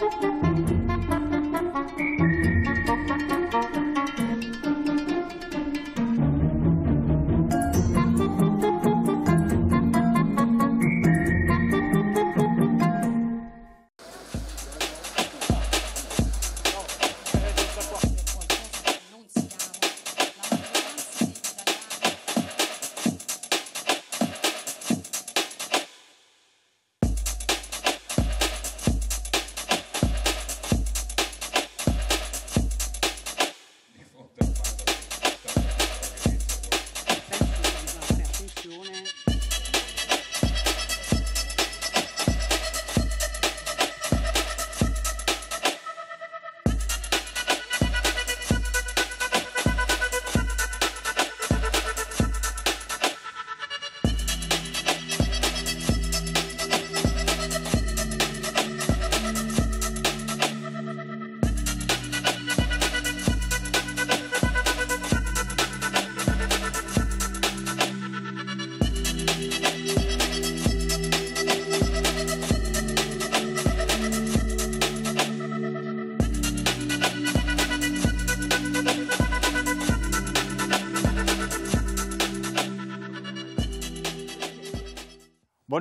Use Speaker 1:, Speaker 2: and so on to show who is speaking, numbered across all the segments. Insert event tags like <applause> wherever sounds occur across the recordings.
Speaker 1: thank you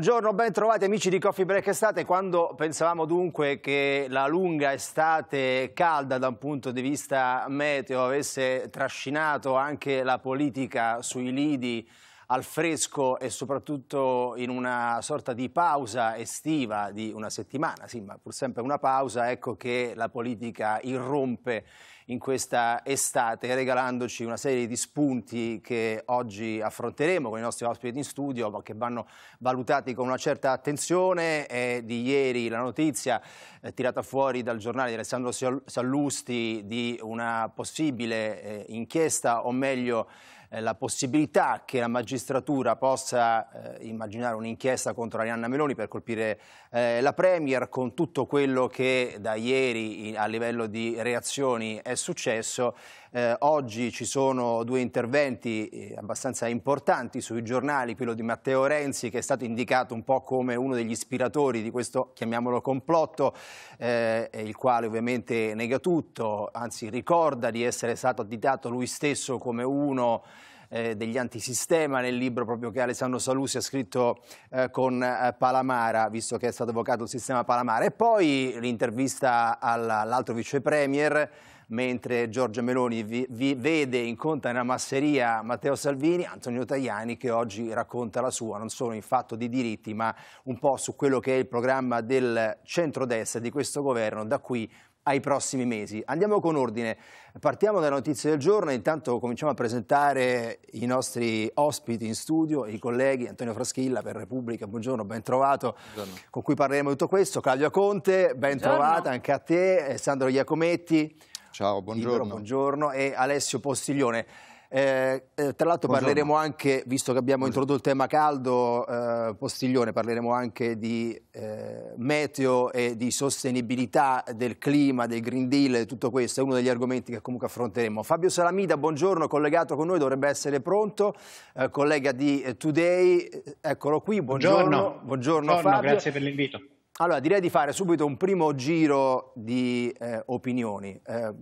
Speaker 1: Buongiorno, ben trovati amici di Coffee Break Estate. Quando pensavamo dunque che la lunga estate calda da un punto di vista meteo avesse trascinato anche la politica sui lidi al fresco e soprattutto in una sorta di pausa estiva di una settimana, sì, ma pur sempre una pausa, ecco che la politica irrompe in questa estate regalandoci una serie di spunti che oggi affronteremo con i nostri ospiti in studio ma che vanno valutati con una certa attenzione. È di ieri la notizia eh, tirata fuori dal giornale di Alessandro Sallusti di una possibile eh, inchiesta o meglio eh, la possibilità che la magistratura possa eh, immaginare un'inchiesta contro Arianna Meloni per colpire eh, la Premier con tutto quello che da ieri a livello di reazioni è successo eh, oggi ci sono due interventi eh, abbastanza importanti sui giornali, quello di Matteo Renzi che è stato indicato un po' come uno degli ispiratori di questo, chiamiamolo complotto, eh, il quale ovviamente nega tutto, anzi ricorda di essere stato additato lui stesso come uno eh, degli antisistema nel libro proprio che Alessandro Salusi ha scritto eh, con eh, Palamara, visto che è stato evocato il sistema Palamara. E poi l'intervista all'altro vice premier mentre Giorgia Meloni vi, vi vede, incontra nella masseria Matteo Salvini, Antonio Tajani che oggi racconta la sua, non solo in fatto di diritti, ma un po' su quello che è il programma del centrodestra di questo governo da qui ai prossimi mesi. Andiamo con ordine, partiamo dalle notizie del giorno, intanto cominciamo a presentare i nostri ospiti in studio, i colleghi Antonio Fraschilla per Repubblica, buongiorno, ben trovato, buongiorno. con cui parleremo di tutto questo, Claudio Conte, ben buongiorno. trovata anche a te, Sandro Iacometti, Ciao, buongiorno. Libero, buongiorno. E Alessio Postiglione. Eh, eh, tra l'altro parleremo anche, visto che abbiamo introdotto il tema caldo, eh, Postiglione, parleremo anche di eh, meteo e di sostenibilità del clima, del Green Deal, e tutto questo è uno degli argomenti che comunque affronteremo. Fabio Salamida, buongiorno, collegato con noi, dovrebbe essere pronto, eh, collega di eh, Today, eccolo qui, buongiorno. Buongiorno, buongiorno, buongiorno Fabio. Grazie per l'invito. Allora, direi di fare subito un primo giro di eh, opinioni. Eh,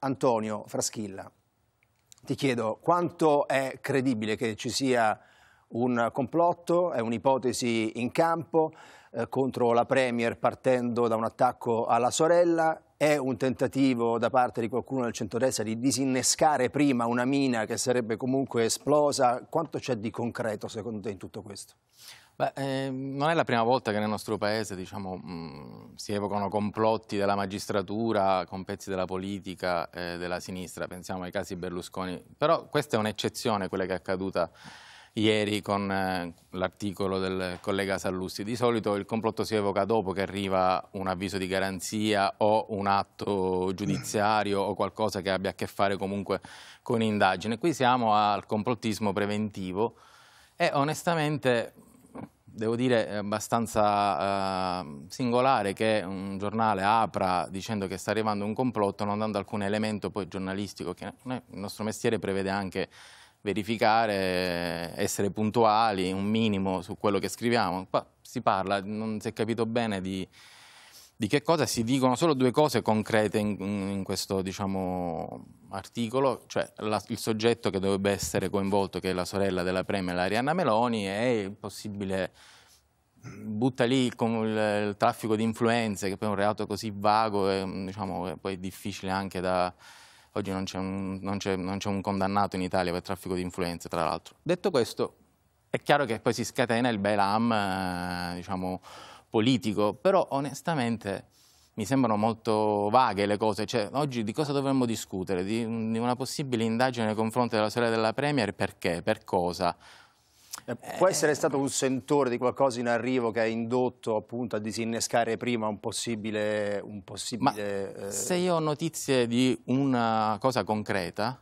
Speaker 1: Antonio Fraschilla, ti chiedo quanto è credibile che ci sia un complotto, è un'ipotesi in campo eh, contro la Premier partendo da un attacco alla sorella, è un tentativo da parte di qualcuno del centrodestra di disinnescare prima una mina che sarebbe comunque esplosa. Quanto c'è di concreto secondo te in tutto questo?
Speaker 2: Beh, eh, non è la prima volta che nel nostro paese diciamo, mh, mhmm, si evocano complotti della magistratura con pezzi della politica e eh, della sinistra, pensiamo ai casi Berlusconi, però questa è un'eccezione quella che è accaduta ieri con eh, l'articolo del collega Sallusti. Di solito il complotto si evoca dopo che arriva un avviso di garanzia o un atto giudiziario o qualcosa che abbia a che fare comunque con indagine. Qui siamo al complottismo preventivo e onestamente devo dire, è abbastanza eh, singolare che un giornale apra dicendo che sta arrivando un complotto, non dando alcun elemento poi giornalistico, che noi, il nostro mestiere prevede anche verificare, essere puntuali un minimo su quello che scriviamo. Qua si parla, non si è capito bene di di che cosa si dicono solo due cose concrete in, in questo diciamo, articolo, cioè la, il soggetto che dovrebbe essere coinvolto, che è la sorella della Premier, l'Arianna Meloni, è il possibile butta lì con il, il, traffico di influenze, che poi è un reato così vago e diciamo, poi difficile anche da... Oggi non c'è, un, non, c'è, non c'è un condannato in Italia per traffico di influenze, tra l'altro. Detto questo, è chiaro che poi si scatena il Belam, eh, diciamo, politico, però onestamente mi sembrano molto vaghe le cose. Cioè, oggi di cosa dovremmo discutere? Di, di una possibile indagine nei confronti della sorella della Premier? Perché? Per cosa?
Speaker 1: Eh, può essere stato un sentore di qualcosa in arrivo che ha indotto appunto a disinnescare prima un possibile... Un possibile eh... Se
Speaker 2: io ho notizie di una cosa concreta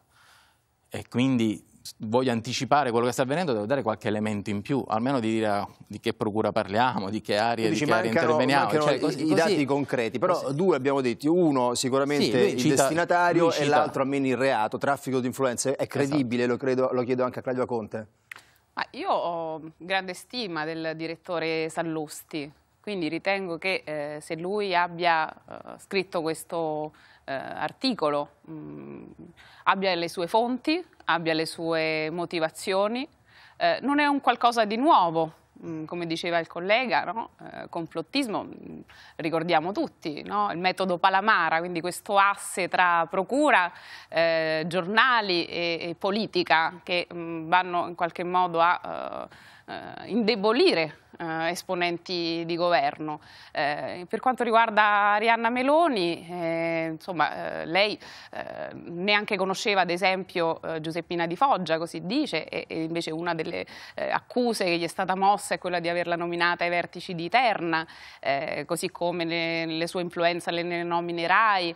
Speaker 2: e quindi voglio anticipare quello che sta avvenendo, devo dare qualche elemento in più, almeno di dire ah,
Speaker 1: di che procura parliamo, di che aree, Dici, di che mancano, aree interveniamo. Cioè, così, i, dati così. concreti, però due abbiamo detto, uno sicuramente sì, il cita, destinatario e l'altro almeno il reato, traffico di influenze, è esatto. credibile, esatto. lo, credo, lo chiedo anche a Claudio Conte.
Speaker 3: Ah, io ho grande stima del direttore Sallusti, quindi ritengo che eh, se lui abbia eh, scritto questo eh, articolo, mh, mm, abbia le sue fonti, abbia le sue motivazioni. Eh, non è un qualcosa di nuovo, mm, come diceva il collega, no? eh, complottismo, mm, ricordiamo tutti, no? il metodo Palamara, quindi questo asse tra procura, eh, giornali e, e, politica che mh, mm, vanno in qualche modo a uh, uh, indebolire eh, esponenti di governo. Eh, per quanto riguarda Arianna Meloni, eh, insomma, eh, lei eh, neanche conosceva ad esempio eh, Giuseppina Di Foggia, così dice, e, e invece una delle accuse che gli è stata mossa è quella di averla nominata ai vertici di Terna, così come le, le sue influenze nelle nomine RAI,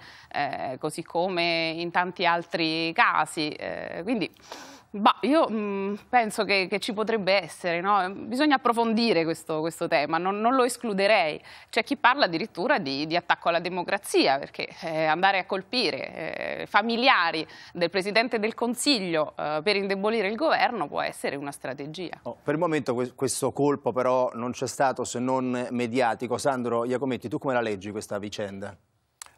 Speaker 3: così come in tanti altri casi. quindi... Bah, io mh, mm, penso che, che, ci potrebbe essere, no? bisogna approfondire questo, questo tema, non, non, lo escluderei. C'è chi parla addirittura di, di attacco alla democrazia, perché eh, andare a colpire eh, familiari del Presidente del Consiglio eh, per indebolire il governo può essere una strategia. Oh,
Speaker 1: per il momento questo colpo però non c'è stato se non mediatico. Sandro Iacometti, tu come la leggi questa vicenda?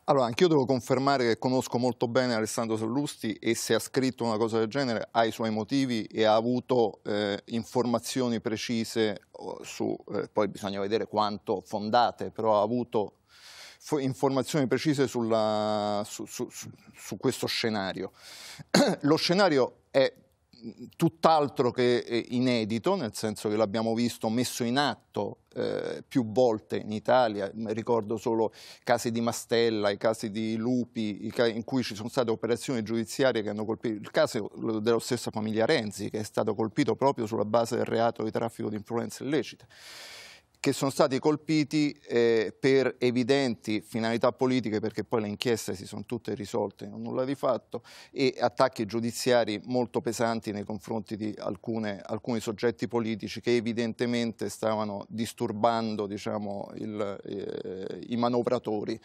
Speaker 4: Allora, anch'io devo confermare che conosco molto bene Alessandro Sallusti e se ha scritto una cosa del genere ha i suoi motivi e ha avuto eh, informazioni precise oh, su, eh, poi bisogna vedere quanto fondate, però ha avuto informazioni precise sulla, su, su, su, questo scenario. <clears throat> Lo scenario è tutt'altro che eh, inedito, nel senso che l'abbiamo visto messo in atto eh, più volte in Italia, ricordo solo i casi di Mastella, i casi di Lupi, in cui ci sono state operazioni giudiziarie che hanno colpito, il caso della stessa famiglia Renzi che è stato colpito proprio sulla base del reato di traffico di influenze illecite che sono stati colpiti eh, per evidenti finalità politiche, perché poi le inchieste si sono tutte risolte, non nulla di fatto, e attacchi giudiziari molto pesanti nei confronti di alcune, alcuni soggetti politici che evidentemente stavano disturbando diciamo, il, eh, i manovratori.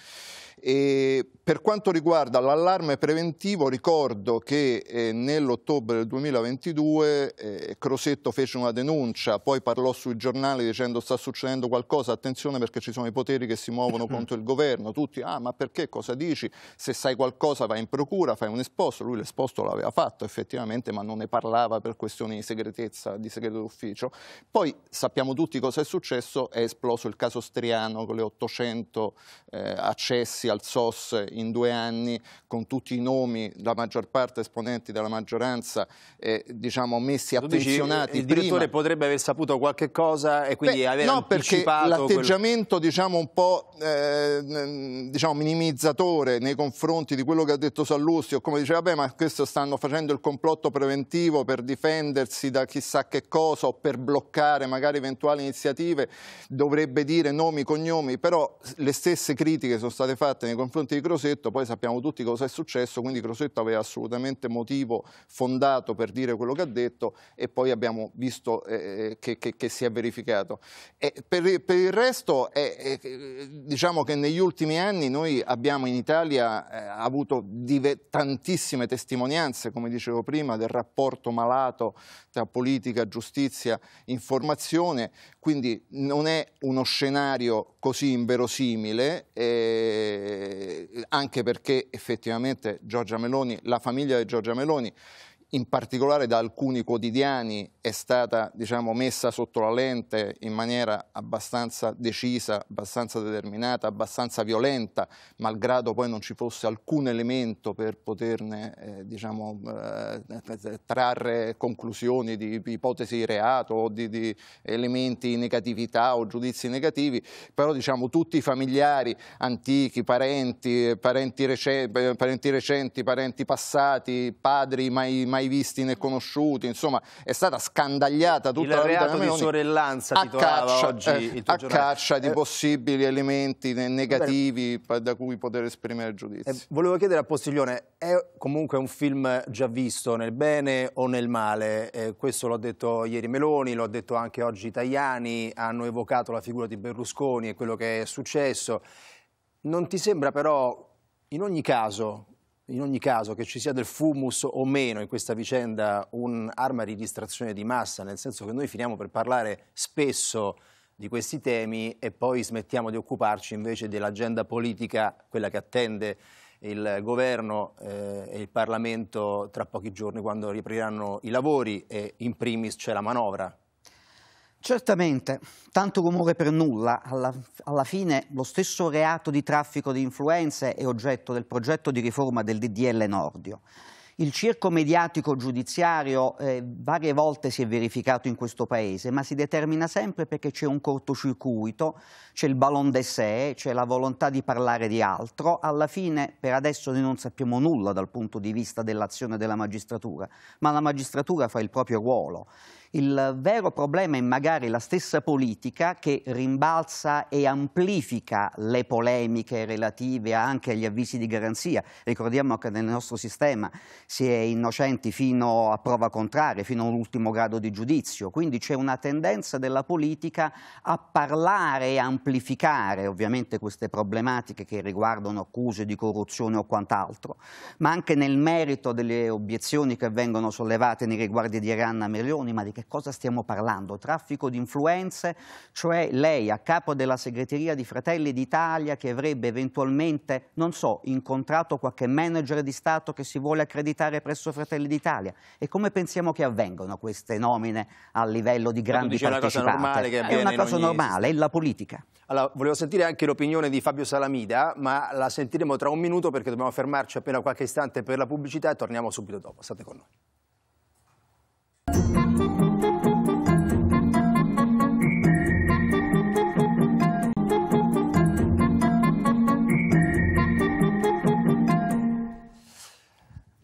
Speaker 4: E per quanto riguarda l'allarme preventivo, ricordo che eh, nell'ottobre del 2022 eh, Crosetto fece una denuncia, poi parlò sui giornali dicendo sta succedendo succedendo qualcosa, attenzione perché ci sono i poteri che si muovono contro il governo, tutti, ah ma perché, cosa dici, se sai qualcosa vai in procura, fai un esposto, lui l'esposto l'aveva fatto effettivamente ma non ne parlava per questioni di segretezza, di segreto d'ufficio. Poi sappiamo tutti cosa è successo, è esploso il caso Striano con le 800 eh, accessi al SOS in due anni, con tutti i nomi, la maggior parte esponenti della maggioranza, eh, diciamo messi tu attenzionati. Dici, il direttore prima.
Speaker 1: potrebbe aver saputo qualche cosa
Speaker 5: e quindi Beh, avere no, perché l'atteggiamento
Speaker 4: quello... diciamo un po' eh, diciamo minimizzatore nei confronti di quello che ha detto Sallustio come diceva beh ma questo stanno facendo il complotto preventivo per difendersi da chissà che cosa o per bloccare magari eventuali iniziative dovrebbe dire nomi, cognomi però le stesse critiche sono state fatte nei confronti di Crosetto poi sappiamo tutti cosa è successo quindi Crosetto aveva assolutamente motivo fondato per dire quello che ha detto e poi abbiamo visto eh, eh che, che, che si è verificato. E per, per, il resto, è, è, diciamo che negli ultimi anni noi abbiamo in Italia eh, avuto tantissime testimonianze, come dicevo prima, del rapporto malato tra politica, giustizia, informazione, quindi non è uno scenario così inverosimile, eh, anche perché effettivamente Giorgia Meloni, la famiglia di Giorgia Meloni, in particolare da alcuni quotidiani è stata diciamo, messa sotto la lente in maniera abbastanza decisa, abbastanza determinata, abbastanza violenta, malgrado poi non ci fosse alcun elemento per poterne eh, diciamo, eh, trarre conclusioni di, ipotesi di reato o di, di, elementi di negatività o giudizi negativi, però diciamo, tutti i familiari antichi, parenti, parenti, recenti, parenti passati, padri mai, mai mai visti né conosciuti, insomma è stata scandagliata tutta il la vita di
Speaker 1: sorellanza a
Speaker 4: caccia, eh, oggi, a caccia di eh, possibili elementi negativi Beh, da cui
Speaker 1: poter esprimere giudizio. Eh, volevo chiedere a Postiglione, è comunque un film già visto nel bene o nel male? Eh, questo l'ho detto ieri Meloni, l'ho detto anche oggi Tajani, hanno evocato la figura di Berlusconi e quello che è successo. Non ti sembra però, in ogni caso, in ogni caso che ci sia del fumus o meno in questa vicenda un'arma di distrazione di massa, nel senso che noi finiamo per parlare spesso di questi temi e poi smettiamo di occuparci invece dell'agenda politica, quella che attende il governo eh, e il Parlamento tra pochi giorni quando riapriranno i lavori e in primis c'è la manovra
Speaker 6: Certamente, tanto rumore per nulla, alla, alla, fine lo stesso reato di traffico di influenze è oggetto del progetto di riforma del DDL Nordio. Il circo mediatico giudiziario eh, varie volte si è verificato in questo paese, ma si determina sempre perché c'è un cortocircuito, c'è il ballon de c'è la volontà di parlare di altro. Alla fine, per adesso, noi non sappiamo nulla dal punto di vista dell'azione della magistratura, ma la magistratura fa il proprio ruolo il vero problema è magari la stessa politica che rimbalza e amplifica le polemiche relative anche agli avvisi di garanzia. Ricordiamo che nel nostro sistema si è innocenti fino a prova contraria, fino all'ultimo grado di giudizio. Quindi c'è una tendenza della politica a parlare e amplificare ovviamente queste problematiche che riguardano accuse di corruzione o quant'altro, ma anche nel merito delle obiezioni che vengono sollevate nei riguardi di Arianna Meloni, ma di che cosa stiamo parlando? Traffico di influenze, cioè lei a capo della segreteria di Fratelli d'Italia che avrebbe eventualmente, non so, incontrato qualche manager di Stato che si vuole accreditare presso Fratelli d'Italia. E come pensiamo che avvengano queste nomine a livello di grandi partecipati? È È una cosa ogni... normale, è la politica.
Speaker 1: Allora, volevo sentire anche l'opinione di Fabio Salamida, ma la sentiremo tra un minuto perché dobbiamo fermarci appena qualche istante per la pubblicità e torniamo subito dopo. State con noi.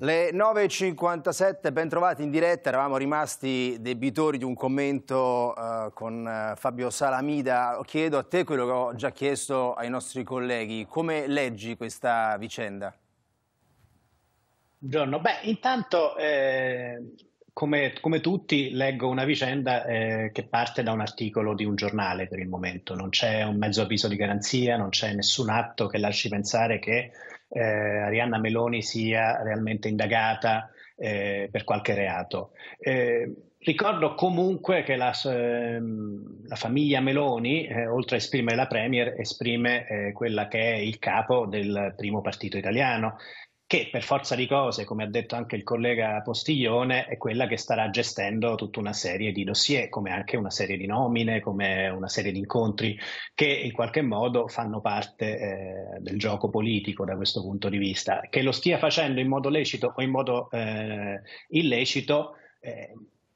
Speaker 1: Le 9.57, ben trovati in diretta, eravamo rimasti debitori di un commento eh, con eh, Fabio Salamida. Chiedo a te quello che ho già chiesto ai nostri colleghi, come leggi questa vicenda?
Speaker 7: Buongiorno, beh intanto eh, come, come, tutti leggo una vicenda eh, che parte da un articolo di un giornale per il momento, non c'è un mezzo avviso di garanzia, non c'è nessun atto che lasci pensare che eh, Arianna Meloni sia realmente indagata eh, per qualche reato. Eh, ricordo comunque che la, ehm, la famiglia Meloni, eh, oltre a esprimere la Premier, esprime eh, quella che è il capo del primo partito italiano, che per forza di cose, come ha detto anche il collega Postiglione, è quella che starà gestendo tutta una serie di dossier, come anche una serie di nomine, come una serie di incontri che in qualche modo fanno parte eh, del gioco politico da questo punto di vista. Che lo stia facendo in modo lecito o in modo eh, illecito. Eh,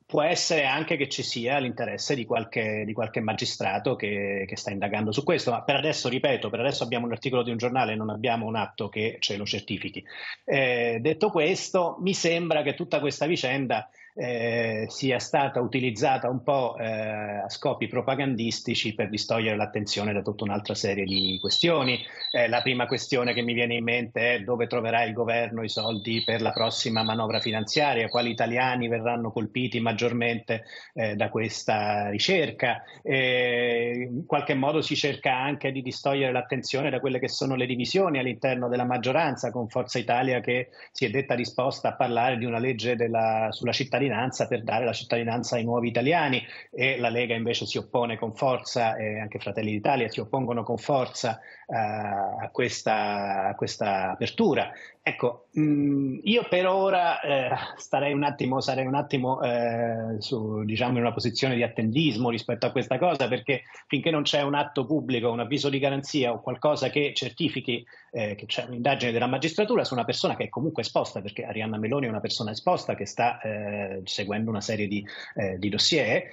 Speaker 7: può essere anche che ci sia l'interesse di qualche, di qualche magistrato che, che, sta indagando su questo, ma per adesso, ripeto, per adesso abbiamo un articolo di un giornale, e non abbiamo un atto che ce lo certifichi. Eh, detto questo, mi sembra che tutta questa vicenda eh, sia stata utilizzata un po' eh, a scopi propagandistici per distogliere l'attenzione da tutta un'altra serie di questioni. Eh, la prima questione che mi viene in mente è dove troverà il governo i soldi per la prossima manovra finanziaria, quali italiani verranno colpiti maggiormente eh, da questa ricerca. in qualche modo si cerca anche di distogliere l'attenzione da quelle che sono le divisioni all'interno della maggioranza, con Forza Italia che si è detta disposta a parlare di una legge della, sulla cittadinanza cittadinanza per dare la cittadinanza ai nuovi italiani e la Lega invece si oppone con forza e anche Fratelli d'Italia si oppongono con forza eh, a questa, a questa apertura. Ecco, mm, io per ora eh, starei un attimo, sarei un attimo eh, su, diciamo, in una posizione di attendismo rispetto a questa cosa, perché finché non c'è un atto pubblico, un avviso di garanzia o qualcosa che certifichi eh, che c'è un'indagine della magistratura su una persona che è comunque esposta, perché Arianna Meloni è una persona esposta che sta eh, seguendo una serie di, eh, di dossier.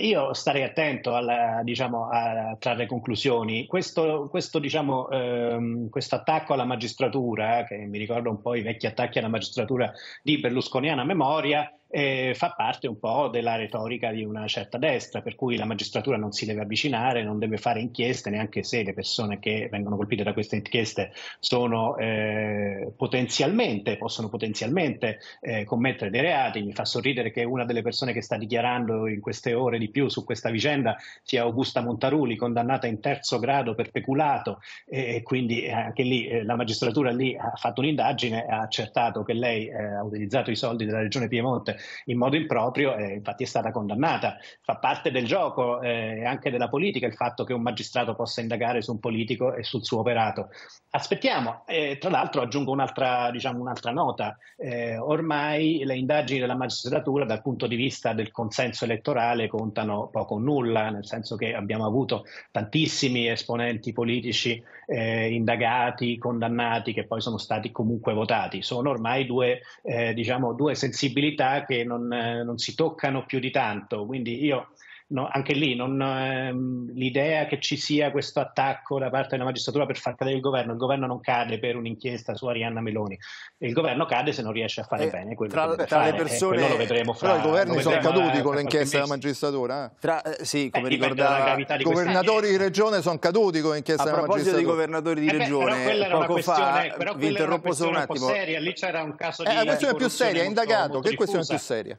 Speaker 7: io starei attento alla, diciamo, a trarre conclusioni. Questo, questo diciamo, ehm, attacco alla magistratura, che mi ricorda un po' i vecchi attacchi alla magistratura di berlusconiana memoria, eh, fa parte un po' della retorica di una certa destra, per cui la magistratura non si deve avvicinare, non deve fare inchieste, neanche se le persone che vengono colpite da queste inchieste sono, eh, potenzialmente, possono potenzialmente eh, commettere dei reati. Mi fa sorridere che una delle persone che sta dichiarando in queste ore di più su questa vicenda sia Augusta Montaruli, condannata in terzo grado per peculato, e quindi eh, anche lì eh, la magistratura lì ha fatto un'indagine, ha accertato che lei eh, ha utilizzato i soldi della regione Piemonte in modo improprio e eh, infatti è stata condannata. Fa parte del gioco eh, e eh, anche della politica il fatto che un magistrato possa indagare su un politico e sul suo operato. Aspettiamo, eh, tra l'altro aggiungo un'altra, diciamo, un'altra nota, eh, ormai le indagini della magistratura dal punto di vista del consenso elettorale contano poco o nulla, nel senso che abbiamo avuto tantissimi esponenti politici eh, indagati, condannati che poi sono stati comunque votati. Sono ormai due, eh, diciamo, due sensibilità che non, eh, non si toccano più di tanto. Quindi io no, anche lì non, ehm, l'idea che ci sia questo attacco da parte della magistratura per far cadere il governo, il governo non cade per un'inchiesta su Arianna Meloni, il governo cade se non riesce a fare eh, bene quello tra, che tra le persone, eh, lo vedremo fra, però i governi sono eh, eh, eh, caduti con l'inchiesta
Speaker 4: della magistratura. Tra,
Speaker 7: sì, come eh, ricordava,
Speaker 4: i governatori di regione sono caduti con l'inchiesta della magistratura. A proposito di governatori di regione, eh beh, poco fa, però vi interrompo solo un attimo. Seria,
Speaker 7: lì c'era un caso di... Eh, la questione più seria, indagato, che questione più
Speaker 1: seria?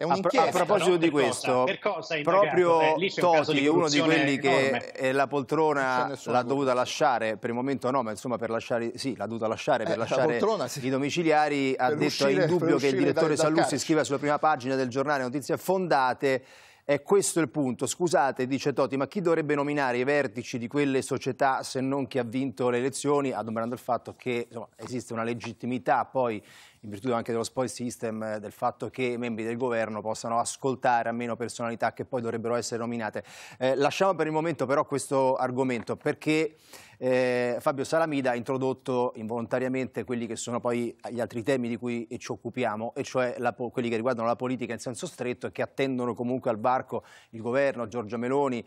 Speaker 1: È un'inchiesta. A, pro- a proposito no? di per questo, cosa? Per cosa indagato? proprio eh, Toti, un uno di quelli enorme. che la poltrona l'ha dovuta lasciare, per il momento no, ma insomma per lasciare, sì, l'ha dovuta lasciare eh, lasciare la sì. i domiciliari, per ha uscire, detto è indubbio che il direttore Sallussi scriva sulla prima pagina del giornale notizie fondate è questo il punto. Scusate, dice Toti, ma chi dovrebbe nominare i vertici di quelle società se non chi ha vinto le elezioni, adombrando ah, il fatto che insomma, esiste una legittimità poi in virtù anche dello spoil system, eh, del fatto che i membri del governo possano ascoltare almeno personalità che poi dovrebbero essere nominate. Eh, lasciamo per il momento però questo argomento perché... Eh, Fabio Salamida ha introdotto involontariamente quelli che sono poi gli altri temi di cui ci occupiamo, e cioè la, quelli che riguardano la politica in senso stretto e che attendono comunque al varco il governo, Giorgia Meloni,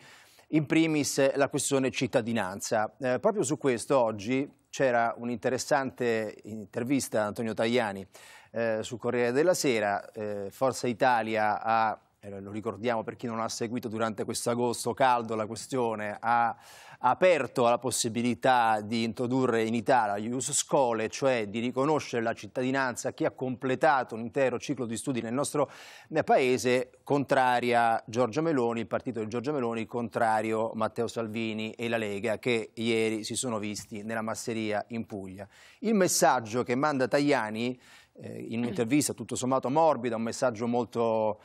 Speaker 1: in primis la questione cittadinanza. Eh, proprio su questo oggi c'era un'interessante intervista ad Antonio Tajani eh, sul Corriere della Sera, eh, Forza Italia ha e eh, lo ricordiamo per chi non ha seguito durante questo agosto caldo la questione, ha aperto alla possibilità di introdurre in Italia Ius Scholae, cioè di riconoscere la cittadinanza a chi ha completato un intero ciclo di studi nel nostro eh, paese, contraria Giorgia Meloni, il partito di Giorgia Meloni, contrario Matteo Salvini e la Lega che ieri si sono visti nella masseria in Puglia. Il messaggio che manda Tajani eh, in mm. un'intervista tutto sommato morbida, un messaggio molto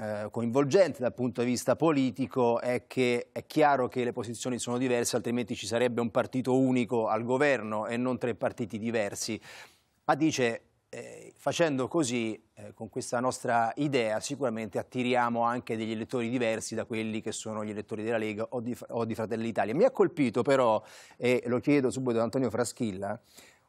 Speaker 1: eh, coinvolgente dal punto di vista politico è che è chiaro che le posizioni sono diverse, altrimenti ci sarebbe un partito unico al governo e non tre partiti diversi. Ma dice, eh, facendo così, eh, con questa nostra idea, sicuramente attiriamo anche degli elettori diversi da quelli che sono gli elettori della Lega o di, o di Fratelli d'Italia. Mi ha colpito però, e lo chiedo subito ad Antonio Fraschilla,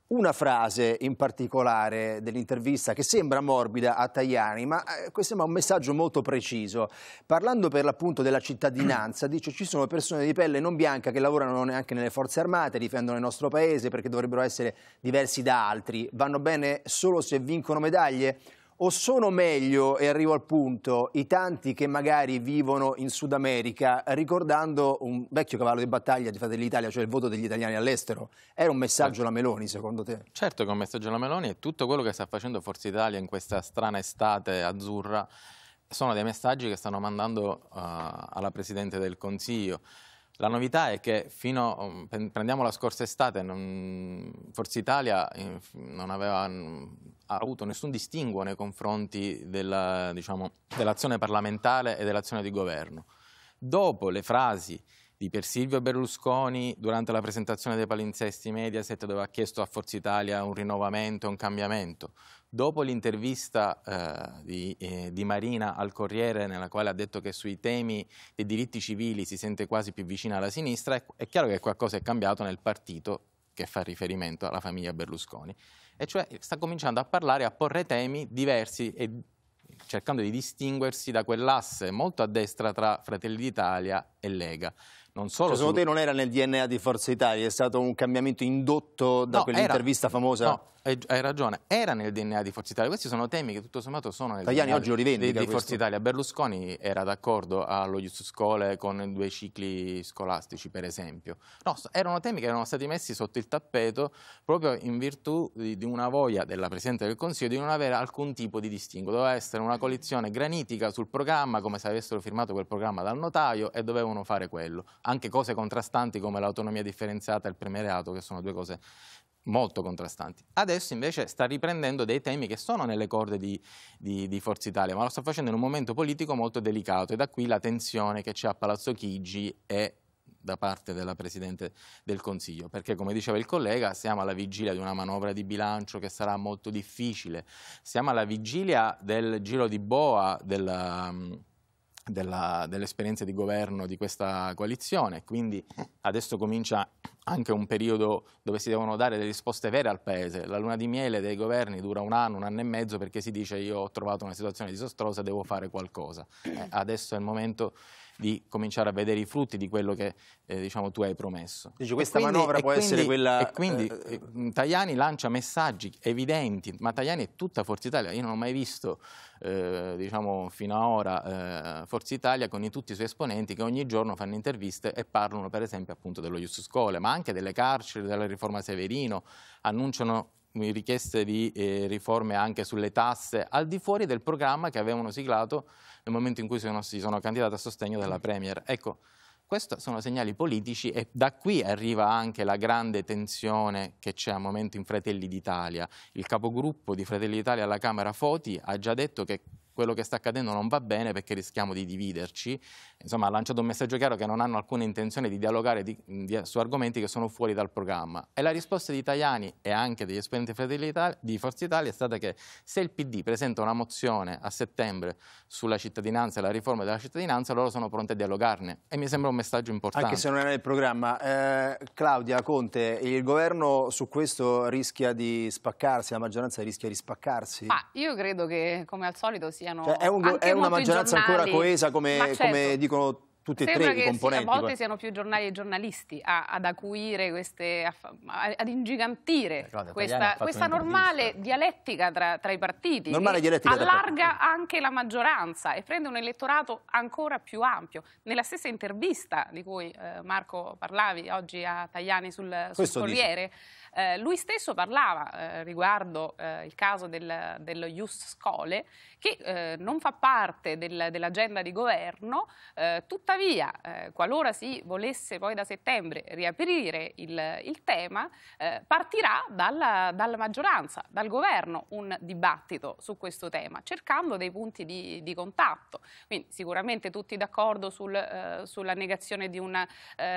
Speaker 1: una frase in particolare dell'intervista che sembra morbida a Tajani, ma eh, questo è un messaggio molto preciso. Parlando per l'appunto della cittadinanza, <clears throat> dice ci sono persone di pelle non bianca che lavorano neanche nelle forze armate, difendono il nostro paese perché dovrebbero essere diversi da altri, vanno bene solo se vincono medaglie? o sono meglio, e arrivo al punto, i tanti che magari vivono in Sud America ricordando un vecchio cavallo di battaglia di Fratelli d'Italia, cioè il voto degli italiani all'estero? Era un messaggio alla Meloni, secondo te?
Speaker 2: Certo che è un messaggio alla Meloni e tutto quello che sta facendo Forza Italia in questa strana estate azzurra sono dei messaggi che stanno mandando uh, alla Presidente del Consiglio. La novità è che fino, um, prendiamo la scorsa estate, Forza Italia non aveva avuto nessun distinguo nei confronti diciamo, dell'azione diciamo, dell parlamentare e dell'azione di governo. Dopo le frasi di Pier Silvio Berlusconi durante la presentazione dei palinsesti Mediaset dove ha chiesto a Forza Italia un rinnovamento, un cambiamento, Dopo l'intervista eh, di, eh, di, Marina al Corriere, nella quale ha detto che sui temi dei diritti civili si sente quasi più vicina alla sinistra, è, è chiaro che qualcosa è cambiato nel partito che fa riferimento alla famiglia Berlusconi. E cioè sta cominciando a parlare, a porre temi diversi e cercando di distinguersi da quell'asse molto a destra tra Fratelli d'Italia e Lega.
Speaker 1: Non solo cioè, secondo su... te non era nel DNA di Forza Italia, è stato un cambiamento indotto da no, quell'intervista famosa? No
Speaker 2: hai ragione, era nel DNA di Forza Italia. Questi sono temi che tutto sommato sono nel Tagliani DNA oggi lo di, di Forza Italia. Berlusconi era d'accordo allo Ius Scole con due cicli scolastici, per esempio. No, erano temi che erano stati messi sotto il tappeto proprio in virtù di, di una voglia della Presidente del Consiglio di non avere alcun tipo di distinguo. Doveva essere una coalizione granitica sul programma, come se avessero firmato quel programma dal notaio e dovevano fare quello. Anche cose contrastanti come l'autonomia differenziata e il premierato, che sono due cose molto contrastanti. Adesso invece sta riprendendo dei temi che sono nelle corde di, di, di, Forza Italia, ma lo sta facendo in un momento politico molto delicato e da qui la tensione che c'è a Palazzo Chigi e da parte della Presidente del Consiglio, perché come diceva il collega siamo alla vigilia di una manovra di bilancio che sarà molto difficile, siamo alla vigilia del giro di boa della dell'esperienza dell di governo di questa coalizione, quindi adesso comincia anche un periodo dove si devono dare delle risposte vere al Paese. La luna di miele dei governi dura un anno, un anno e mezzo perché si dice io ho trovato una situazione disastrosa, devo fare qualcosa. Eh, adesso è il momento di cominciare a vedere i frutti di quello che eh, diciamo, tu hai promesso. Dici, questa quindi, manovra può quindi, essere quella... E quindi eh, eh, Tajani lancia messaggi evidenti, ma Tajani è tutta Forza Italia. Io non ho mai visto, eh, diciamo, fino ad ora eh, Forza Italia con tutti i suoi esponenti che ogni giorno fanno interviste e parlano, per esempio, appunto dello Ius Scuole, ma anche delle carceri, della riforma Severino, annunciano richieste di eh, riforme anche sulle tasse, al di fuori del programma che avevano siglato nel momento in cui sono, si sono candidati a sostegno della mm. Premier. Ecco, questi sono segnali politici e da qui arriva anche la grande tensione che c'è al momento in Fratelli d'Italia. Il capogruppo di Fratelli d'Italia alla Camera Foti ha già detto che quello che sta accadendo non va bene perché rischiamo di dividerci. Insomma, ha lanciato un messaggio chiaro che non hanno alcuna intenzione di dialogare di, di, su argomenti che sono fuori dal programma. E la risposta di Tajani e anche degli esponenti di Forza Italia è stata che se il PD presenta una mozione a settembre sulla cittadinanza e la riforma della cittadinanza, loro sono pronti a dialogarne. E mi sembra un messaggio
Speaker 1: importante. Anche se non è nel programma. Eh, Claudia Conte, il governo su questo rischia di spaccarsi, la maggioranza rischia di spaccarsi? Ah,
Speaker 3: io credo che, come al solito, sia siano cioè, è, un, è una maggioranza giornali. ancora coesa come, certo. come
Speaker 1: dicono tutti e Sembra tre i componenti. Sembra che a volte
Speaker 3: siano più giornali e giornalisti a, ad acuire queste, a, ad ingigantire eh, questa, questa normale dialettica tra, tra, i partiti. Normale dialettica allarga anche la maggioranza e prende un elettorato ancora più ampio. Nella stessa intervista di cui eh, Marco parlavi oggi a Tajani sul, sul Corriere. Dice eh, lui stesso parlava eh, riguardo eh, il caso del, dello Just Scole, che eh, non fa parte del, dell'agenda di governo, eh, tuttavia eh, qualora si volesse poi da settembre riaprire il, il tema, partirà dalla, dalla, maggioranza, dal governo un dibattito su questo tema, cercando dei punti di, di contatto. Quindi sicuramente tutti d'accordo sul, sulla negazione di una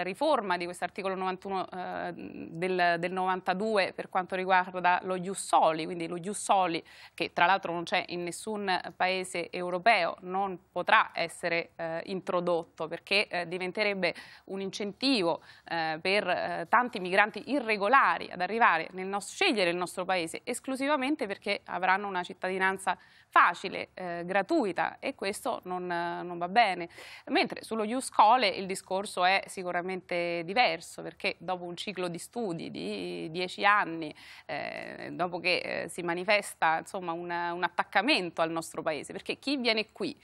Speaker 3: riforma di questo articolo 91 del, del 90 42 per quanto riguarda lo Jussoli, quindi lo Jussoli che tra l'altro non c'è in nessun paese europeo, non potrà essere eh, introdotto perché eh, diventerebbe un incentivo eh, per eh, tanti migranti irregolari ad arrivare nel nostro, scegliere il nostro paese esclusivamente perché avranno una cittadinanza facile, eh, gratuita e questo non, non, va bene. Mentre sullo Juscole il discorso è sicuramente diverso perché dopo un ciclo di studi di dieci anni, eh, dopo che eh, si manifesta insomma, un, un attaccamento al nostro paese, perché chi viene qui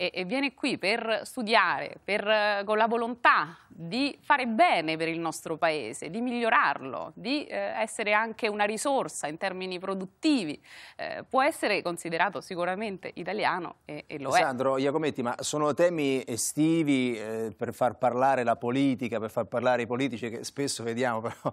Speaker 3: e, e viene qui per studiare, per, eh, con la volontà di fare bene per il nostro paese, di migliorarlo, di eh, essere anche una risorsa in termini produttivi, eh, può essere considerato sicuramente italiano e, e lo Sandro, è.
Speaker 1: Sandro Iacometti, ma sono temi estivi eh, per far parlare la politica, per far parlare i politici che spesso vediamo <laughs> però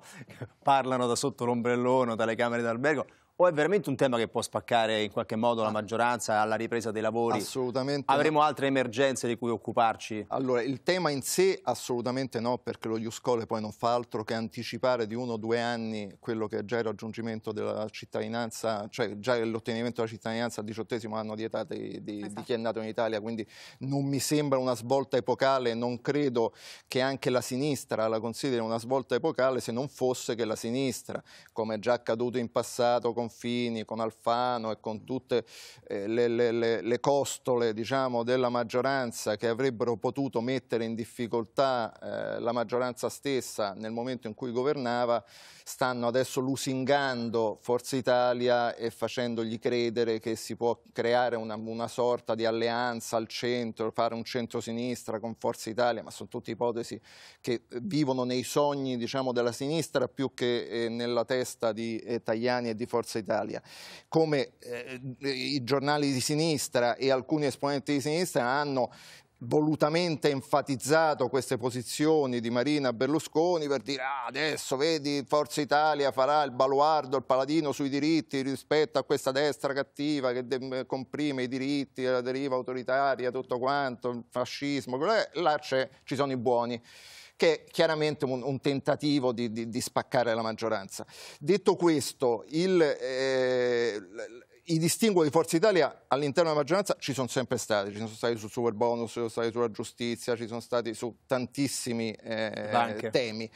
Speaker 1: parlano da sotto l'ombrellone, dalle camere d'albergo, o è veramente un tema che può spaccare in qualche modo la ah. maggioranza alla ripresa dei lavori? Assolutamente. Avremo no. altre emergenze di cui occuparci? Allora, il tema in sé
Speaker 4: assolutamente no, perché lo Iuscole poi non fa altro che anticipare di uno o due anni quello che è già il raggiungimento della cittadinanza, cioè già l'ottenimento della cittadinanza al diciottesimo anno di età di, di, esatto. di, chi è nato in Italia, quindi non mi sembra una svolta epocale, non credo che anche la sinistra la consideri una svolta epocale se non fosse che la sinistra, come è già accaduto in passato con Confini, con Alfano e con tutte eh, le, le, le, le costole diciamo, della maggioranza che avrebbero potuto mettere in difficoltà eh, la maggioranza stessa nel momento in cui governava, stanno adesso lusingando Forza Italia e facendogli credere che si può creare una, una sorta di alleanza al centro, fare un centro-sinistra con Forza Italia, ma sono tutte ipotesi che vivono nei sogni diciamo, della sinistra più che eh, nella testa di eh, Tajani e di Forza Italia. Forza Italia, come eh, i giornali di sinistra e alcuni esponenti di sinistra hanno volutamente enfatizzato queste posizioni di Marina Berlusconi per dire ah, adesso vedi Forza Italia farà il baluardo, il paladino sui diritti rispetto a questa destra cattiva che comprime i diritti, la deriva autoritaria, tutto quanto, il fascismo, là ci sono i buoni che è chiaramente un, un tentativo di, di, di, spaccare la maggioranza. Detto questo, il, eh, i distinguo di Forza Italia all'interno della maggioranza ci sono sempre stati, ci sono stati sul super bonus, ci sono stati sulla giustizia, ci sono stati su tantissimi eh, temi.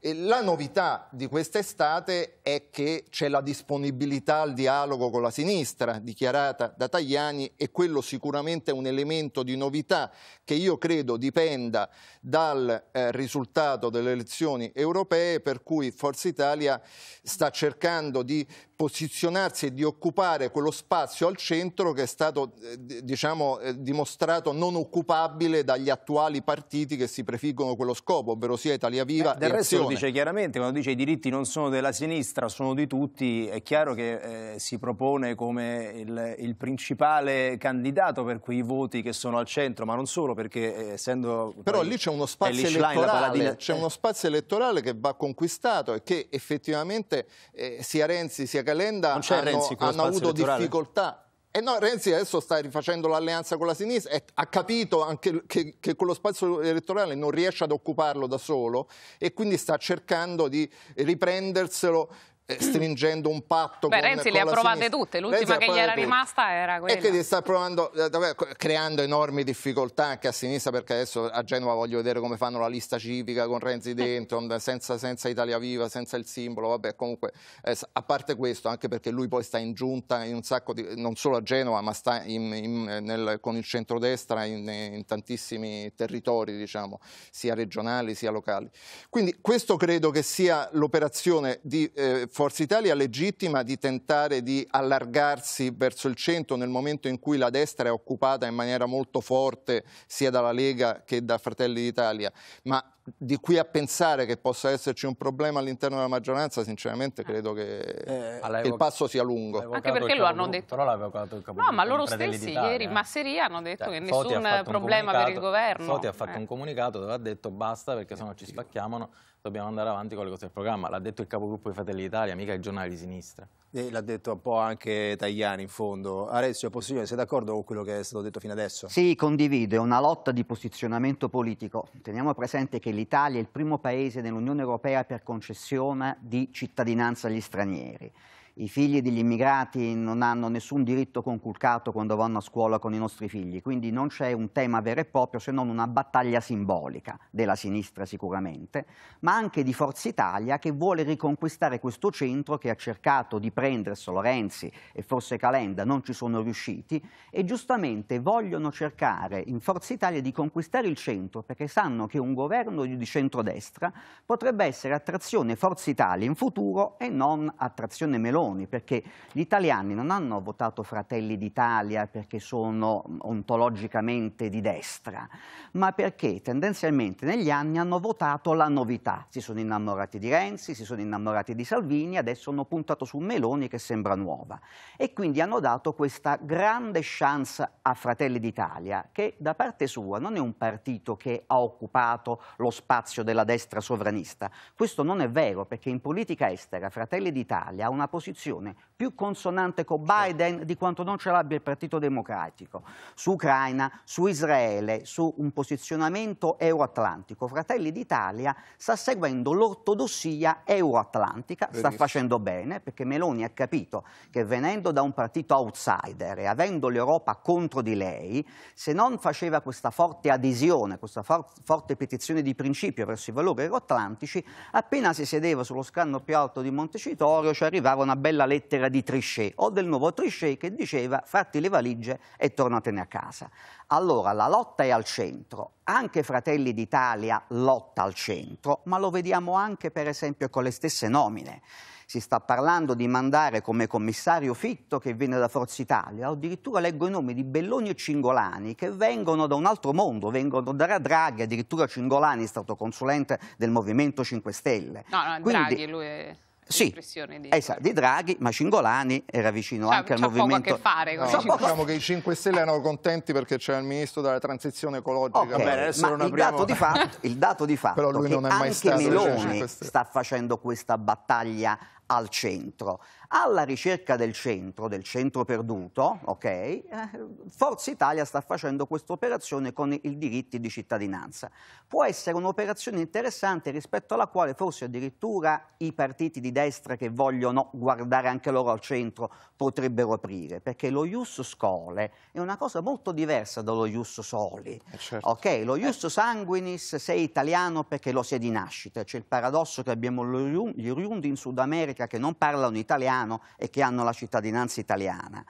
Speaker 4: E la novità di quest'estate è che c'è la disponibilità al dialogo con la sinistra dichiarata da Tajani e quello sicuramente è un elemento di novità che io credo dipenda dal eh, risultato delle elezioni europee per cui Forza Italia sta cercando di posizionarsi e di occupare quello spazio al centro che è stato eh, diciamo, eh, dimostrato non occupabile dagli attuali partiti che si prefiggono quello scopo, ovvero sia Italia Viva Beh, del e Del resto Azione. lo dice
Speaker 1: chiaramente, quando dice i diritti non sono della sinistra, sono di tutti, è chiaro che eh, si propone come il, il, principale candidato per quei voti che sono al centro, ma non solo perché eh, essendo... Però lì c'è uno spazio elettorale, c'è uno
Speaker 4: eh. spazio elettorale che va conquistato e che effettivamente eh, sia Renzi sia Calenda hanno, Renzi hanno avuto di elettorale? difficoltà e eh no, Renzi adesso sta rifacendo l'alleanza con la sinistra e ha capito anche che, che, quello spazio elettorale non riesce ad occuparlo da solo e quindi sta cercando di riprenderselo eh, stringendo un patto Beh, con, Renzi con le ha provate sinistra. tutte, l'ultima che gli era tutte.
Speaker 3: rimasta era quella. E quindi
Speaker 4: sta provando, eh, creando enormi difficoltà anche a sinistra perché adesso a Genova voglio vedere come fanno la lista civica con Renzi dentro, senza, senza Italia Viva, senza il simbolo, vabbè comunque eh, a parte questo anche perché lui poi sta in giunta in un sacco di, non solo a Genova ma sta in, in, eh, nel, con il centrodestra in, in tantissimi territori diciamo, sia regionali sia locali. Quindi questo credo che sia l'operazione di eh, Forza Italia legittima di tentare di allargarsi verso il centro nel momento in cui la destra è occupata in maniera molto forte sia dalla Lega che da Fratelli d'Italia, ma di qui a pensare che possa esserci un problema all'interno della maggioranza, sinceramente ah. credo che,
Speaker 2: eh, il passo sia lungo. Anche perché lo hanno detto. Però l'aveva votato il capogruppo. No, ma loro stessi ieri, in
Speaker 3: Masseria, hanno detto cioè, che nessun problema per il governo. Foti ha fatto eh. un
Speaker 2: comunicato dove ha detto basta perché eh, sennò ci spacchiamo dobbiamo andare avanti con le cose del programma. L'ha detto il capogruppo di Fratelli d'Italia, mica il giornale di
Speaker 1: sinistra. l'ha detto un po' anche Tagliani in fondo. Alessio, è possibile, sei d'accordo con quello che è stato detto fino adesso?
Speaker 6: Sì, condivido, è una lotta di posizionamento politico. Teniamo presente che l'Italia è il primo paese nell'Unione Europea per concessione di cittadinanza agli stranieri i figli degli immigrati non hanno nessun diritto conculcato quando vanno a scuola con i nostri figli, quindi non c'è un tema vero e proprio se non una battaglia simbolica della sinistra sicuramente, ma anche di Forza Italia che vuole riconquistare questo centro che ha cercato di prendersi Lorenzi e forse Calenda, non ci sono riusciti e giustamente vogliono cercare in Forza Italia di conquistare il centro perché sanno che un governo di centrodestra potrebbe essere attrazione Forza Italia in futuro e non attrazione Meloni Meloni, perché gli italiani non hanno votato Fratelli d'Italia perché sono ontologicamente di destra, ma perché tendenzialmente negli anni hanno votato la novità. Si sono innamorati di Renzi, si sono innamorati di Salvini, adesso hanno puntato su Meloni che sembra nuova. E quindi hanno dato questa grande chance a Fratelli d'Italia, che da parte sua non è un partito che ha occupato lo spazio della destra sovranista. Questo non è vero, perché in politica estera Fratelli d'Italia ha una posizione posizione più consonante con Biden di quanto non ce l'abbia il Partito Democratico su Ucraina, su Israele, su un posizionamento euroatlantico. Fratelli d'Italia sta seguendo l'ortodossia euroatlantica, sta facendo bene perché Meloni ha capito che venendo da un partito outsider e avendo l'Europa contro di lei, se non faceva questa forte adesione, questa for forte petizione di principio verso i valori euroatlantici, appena si sedeva sullo scanno più alto di Montecitorio ci arrivava una bella lettera di Trichet o del nuovo Trichet che diceva fatti le valigie e tornatene a casa. Allora la lotta è al centro, anche Fratelli d'Italia lotta al centro, ma lo vediamo anche per esempio con le stesse nomine. Si sta parlando di mandare come commissario Fitto che viene da Forza Italia, addirittura leggo i nomi di Belloni e Cingolani che vengono da un altro mondo, vengono da Draghi, addirittura Cingolani è stato consulente del Movimento 5 Stelle. No, no Quindi, Draghi,
Speaker 3: lui è sì, di... Esatto, di
Speaker 6: Draghi, ma Cingolani era vicino cioè, anche al movimento... Poco a che fare con no, Diciamo che i 5 Stelle erano
Speaker 4: contenti perché c'era il ministro della transizione ecologica. Okay, Beh, ma il, apriamo... dato di fatto, <laughs> il dato di fatto è che anche stato Meloni sta
Speaker 6: facendo questa battaglia al centro alla ricerca del centro, del centro perduto, okay, eh, Forza Italia sta facendo questa operazione con i diritti di cittadinanza. Può essere un'operazione interessante rispetto alla quale forse addirittura i partiti di destra che vogliono guardare anche loro al centro potrebbero aprire, perché lo ius scole è una cosa molto diversa dallo ius soli. Eh, certo. okay? Lo ius sanguinis sei italiano perché lo sei di nascita, c'è il paradosso che abbiamo gli oriundi in Sud America che non parlano italiano italiano e che hanno la cittadinanza italiana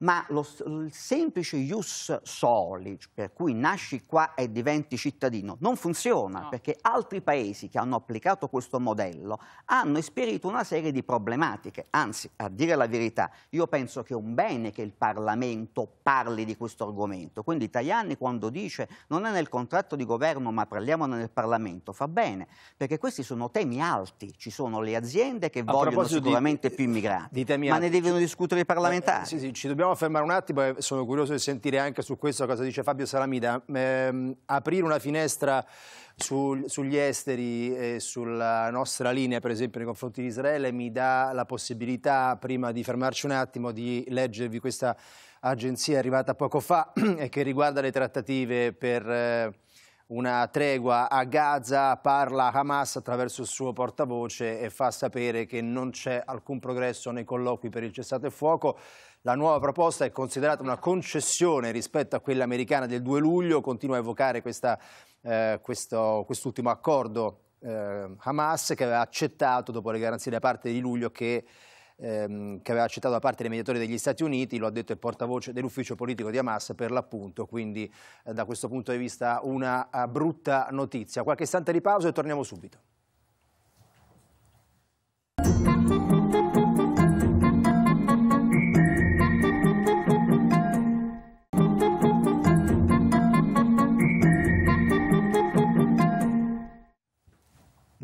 Speaker 6: ma lo, il semplice ius soli, cioè, per cui nasci qua e diventi cittadino, non funziona no. perché altri paesi che hanno applicato questo modello hanno esperito una serie di problematiche. Anzi, a dire la verità, io penso che è un bene che il Parlamento parli di questo argomento. Quindi Tajani quando dice non è nel contratto di governo ma parliamone nel Parlamento, fa bene, perché questi sono temi alti. Ci sono le aziende che a vogliono sicuramente di, più immigrati, ma ne devono discutere i eh, eh, parlamentari. Eh,
Speaker 1: sì, sì, ci dobbiamo vogliamo fermare un attimo e eh, sono curioso di sentire anche su questo cosa dice Fabio Salamida. Eh, aprire una finestra su, sugli esteri e sulla nostra linea, per esempio, nei confronti di Israele, mi dà la possibilità, prima di fermarci un attimo, di leggervi questa agenzia arrivata poco fa <clears throat> e che riguarda le trattative per... Eh, una tregua a Gaza, parla Hamas attraverso il suo portavoce e fa sapere che non c'è alcun progresso nei colloqui per il cessate il fuoco. La nuova proposta è considerata una concessione rispetto a quella americana del 2 luglio, continua a evocare questa, eh, quest'ultimo accordo eh, Hamas che aveva accettato dopo le garanzie da parte di luglio che ehm, che aveva accettato da parte dei mediatori degli Stati Uniti, lo ha detto il portavoce dell'ufficio politico di Hamas per l'appunto, quindi eh, da questo punto di vista una eh, brutta notizia. Qualche istante di pausa e torniamo subito.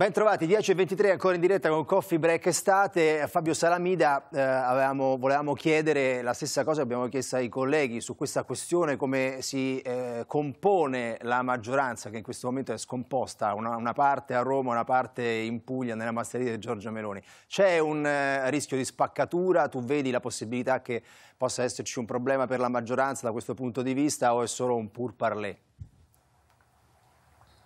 Speaker 1: Bentrovati, 10.23 ancora in diretta con Coffee Break Estate. Fabio Salamida, eh, avevamo, volevamo chiedere la stessa cosa che abbiamo chiesto ai colleghi su questa questione, come si eh, compone la maggioranza che in questo momento è scomposta, una, una parte a Roma, una parte in Puglia, nella masteria di Giorgia Meloni. C'è un eh, rischio di spaccatura? Tu vedi la possibilità che possa esserci un problema per la maggioranza da questo punto di vista o è solo un pur parler?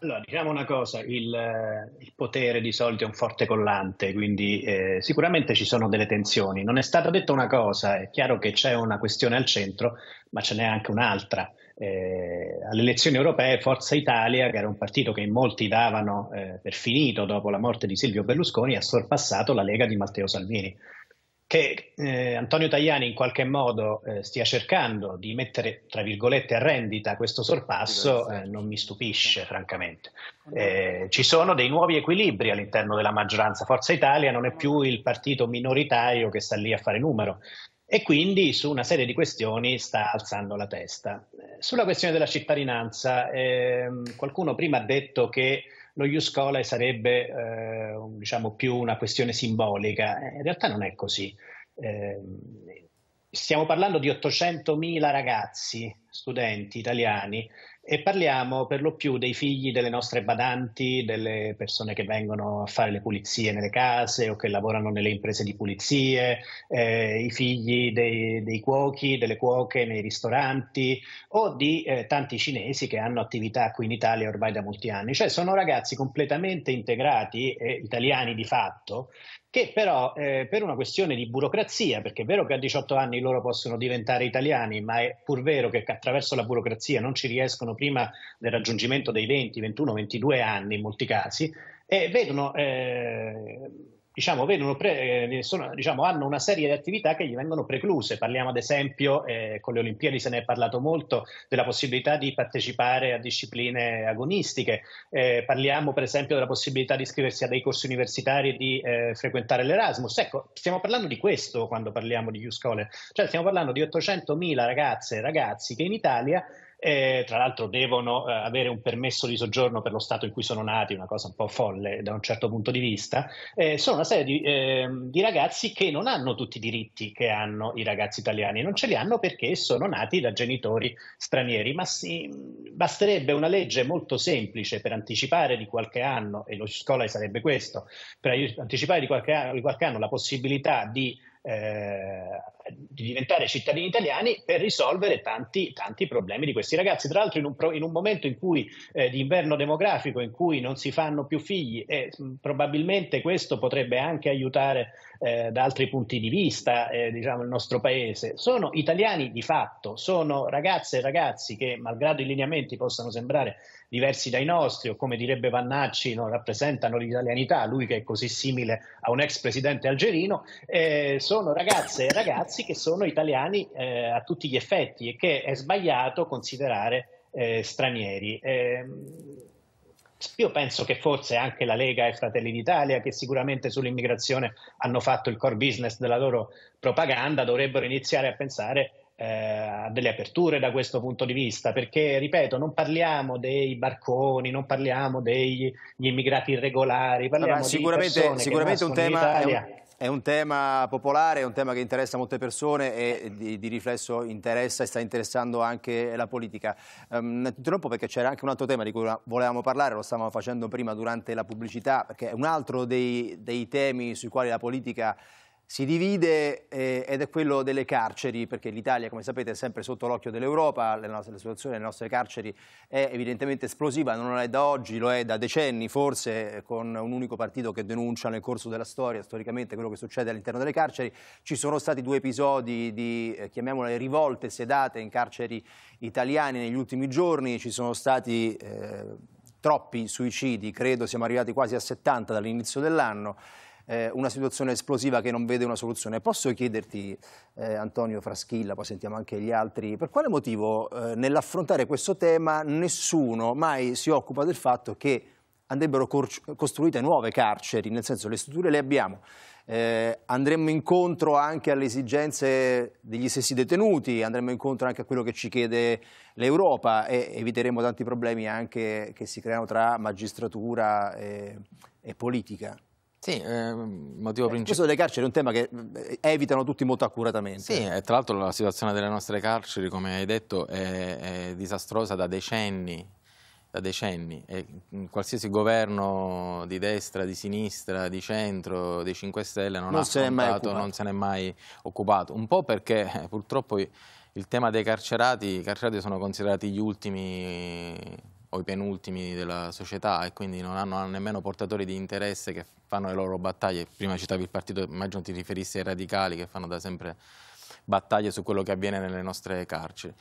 Speaker 7: Allora, diciamo una cosa, il, eh, il, potere di solito è un forte collante, quindi eh, sicuramente ci sono delle tensioni. Non è stata detta una cosa, è chiaro che c'è una questione al centro, ma ce n'è anche un'altra. Eh, alle elezioni europee Forza Italia, che era un partito che in molti davano eh, per finito dopo la morte di Silvio Berlusconi, ha sorpassato la Lega di Matteo Salvini che eh, Antonio Tajani in qualche modo eh, stia cercando di mettere, tra virgolette, a rendita questo sorpasso eh, non mi stupisce, francamente. Eh, ci sono dei nuovi equilibri all'interno della maggioranza. Forza Italia non è più il partito minoritario che sta lì a fare numero e quindi su una serie di questioni sta alzando la testa. Eh, sulla questione della cittadinanza, ehm, qualcuno prima ha detto che lo Ius Coli sarebbe eh, diciamo, più una questione simbolica. Eh, in realtà non è così. Eh, stiamo parlando di 800.000 ragazzi, studenti italiani, e parliamo per lo più dei figli delle nostre badanti, delle persone che vengono a fare le pulizie nelle case o che lavorano nelle imprese di pulizie, eh, i figli dei, dei, cuochi, delle cuoche nei ristoranti o di eh, tanti cinesi che hanno attività qui in Italia ormai da molti anni. Cioè sono ragazzi completamente integrati, eh, italiani di fatto, che però eh, per una questione di burocrazia, perché è vero che a 18 anni loro possono diventare italiani, ma è pur vero che attraverso la burocrazia non ci riescono prima del raggiungimento dei 20, 21, 22 anni in molti casi, e vedono, eh, diciamo, vedono pre, eh, sono, diciamo, hanno una serie di attività che gli vengono precluse. Parliamo ad esempio, eh, con le Olimpiadi se ne è parlato molto, della possibilità di partecipare a discipline agonistiche, eh, parliamo per esempio della possibilità di iscriversi a dei corsi universitari e di eh, frequentare l'Erasmus. Ecco, stiamo parlando di questo quando parliamo di u scholar cioè stiamo parlando di 800.000 ragazze e ragazzi che in Italia eh, tra l'altro devono eh, avere un permesso di soggiorno per lo Stato in cui sono nati, una cosa un po' folle da un certo punto di vista, eh, sono una serie di, ehm, di, ragazzi che non hanno tutti i diritti che hanno i ragazzi italiani, non ce li hanno perché sono nati da genitori stranieri, ma sì, basterebbe una legge molto semplice per anticipare di qualche anno, e lo scuola sarebbe questo, per anticipare di qualche anno, di qualche anno la possibilità di eh, di diventare cittadini italiani per risolvere tanti, tanti problemi di questi ragazzi. Tra l'altro in un, in un momento in cui eh, di inverno demografico, in cui non si fanno più figli e eh, probabilmente questo potrebbe anche aiutare eh, da altri punti di vista eh, diciamo, il nostro paese. Sono italiani di fatto, sono ragazze e ragazzi che malgrado i lineamenti possano sembrare diversi dai nostri o come direbbe Vannacci non rappresentano l'italianità, lui che è così simile a un ex presidente algerino, eh, sono ragazze e ragazzi ragazzi che sono italiani eh, a tutti gli effetti e che è sbagliato considerare eh, stranieri. Eh, io penso che forse anche la Lega e Fratelli d'Italia, che sicuramente sull'immigrazione hanno fatto il core business della loro propaganda, dovrebbero iniziare a pensare eh, a delle aperture da questo punto di vista, perché ripeto, non parliamo dei barconi, non parliamo degli immigrati irregolari, parliamo allora, sicuramente, di sicuramente un tema, è un,
Speaker 1: è un tema popolare, è un tema che interessa molte persone e di, di riflesso interessa e sta interessando anche la politica. Um, ti interrompo perché c'era anche un altro tema di cui volevamo parlare, lo stavamo facendo prima durante la pubblicità, perché è un altro dei, dei temi sui quali la politica si divide eh, ed è quello delle carceri, perché l'Italia, come sapete, è sempre sotto l'occhio dell'Europa, la, situazione delle nostre carceri è evidentemente esplosiva, non è da oggi, lo è da decenni, forse eh, con un unico partito che denuncia nel corso della storia, storicamente, quello che succede all'interno delle carceri. Ci sono stati due episodi di, eh, chiamiamole, rivolte sedate in carceri italiane negli ultimi giorni, ci sono stati... Eh, troppi suicidi, credo siamo arrivati quasi a 70 dall'inizio dell'anno eh, una situazione esplosiva che non vede una soluzione. Posso chiederti, eh, Antonio Fraschilla, poi sentiamo anche gli altri, per quale motivo eh, nell'affrontare questo tema nessuno mai si occupa del fatto che andrebbero costruite nuove carceri, nel senso le strutture le abbiamo, eh, andremmo incontro anche alle esigenze degli stessi detenuti, andremo incontro anche a quello che ci chiede l'Europa e eviteremo tanti problemi anche che si creano tra magistratura e, e politica. Sì, ehm, eh, motivo principale. Questo delle carceri è un tema che eh, evitano tutti molto accuratamente. Sì,
Speaker 2: e tra l'altro la situazione delle nostre carceri, come hai detto, è, è disastrosa da decenni da decenni e mm, qualsiasi governo di destra, di sinistra, di centro, dei 5 Stelle non, non, se non, se n'è mai occupato, un po' perché eh, purtroppo il tema dei carcerati, i carcerati sono considerati gli ultimi o i penultimi della società e quindi non hanno, nemmeno portatori di interesse che fanno le loro battaglie. Prima citavi il partito, immagino ti riferissi ai radicali che fanno da sempre battaglie su quello che avviene nelle nostre carceri.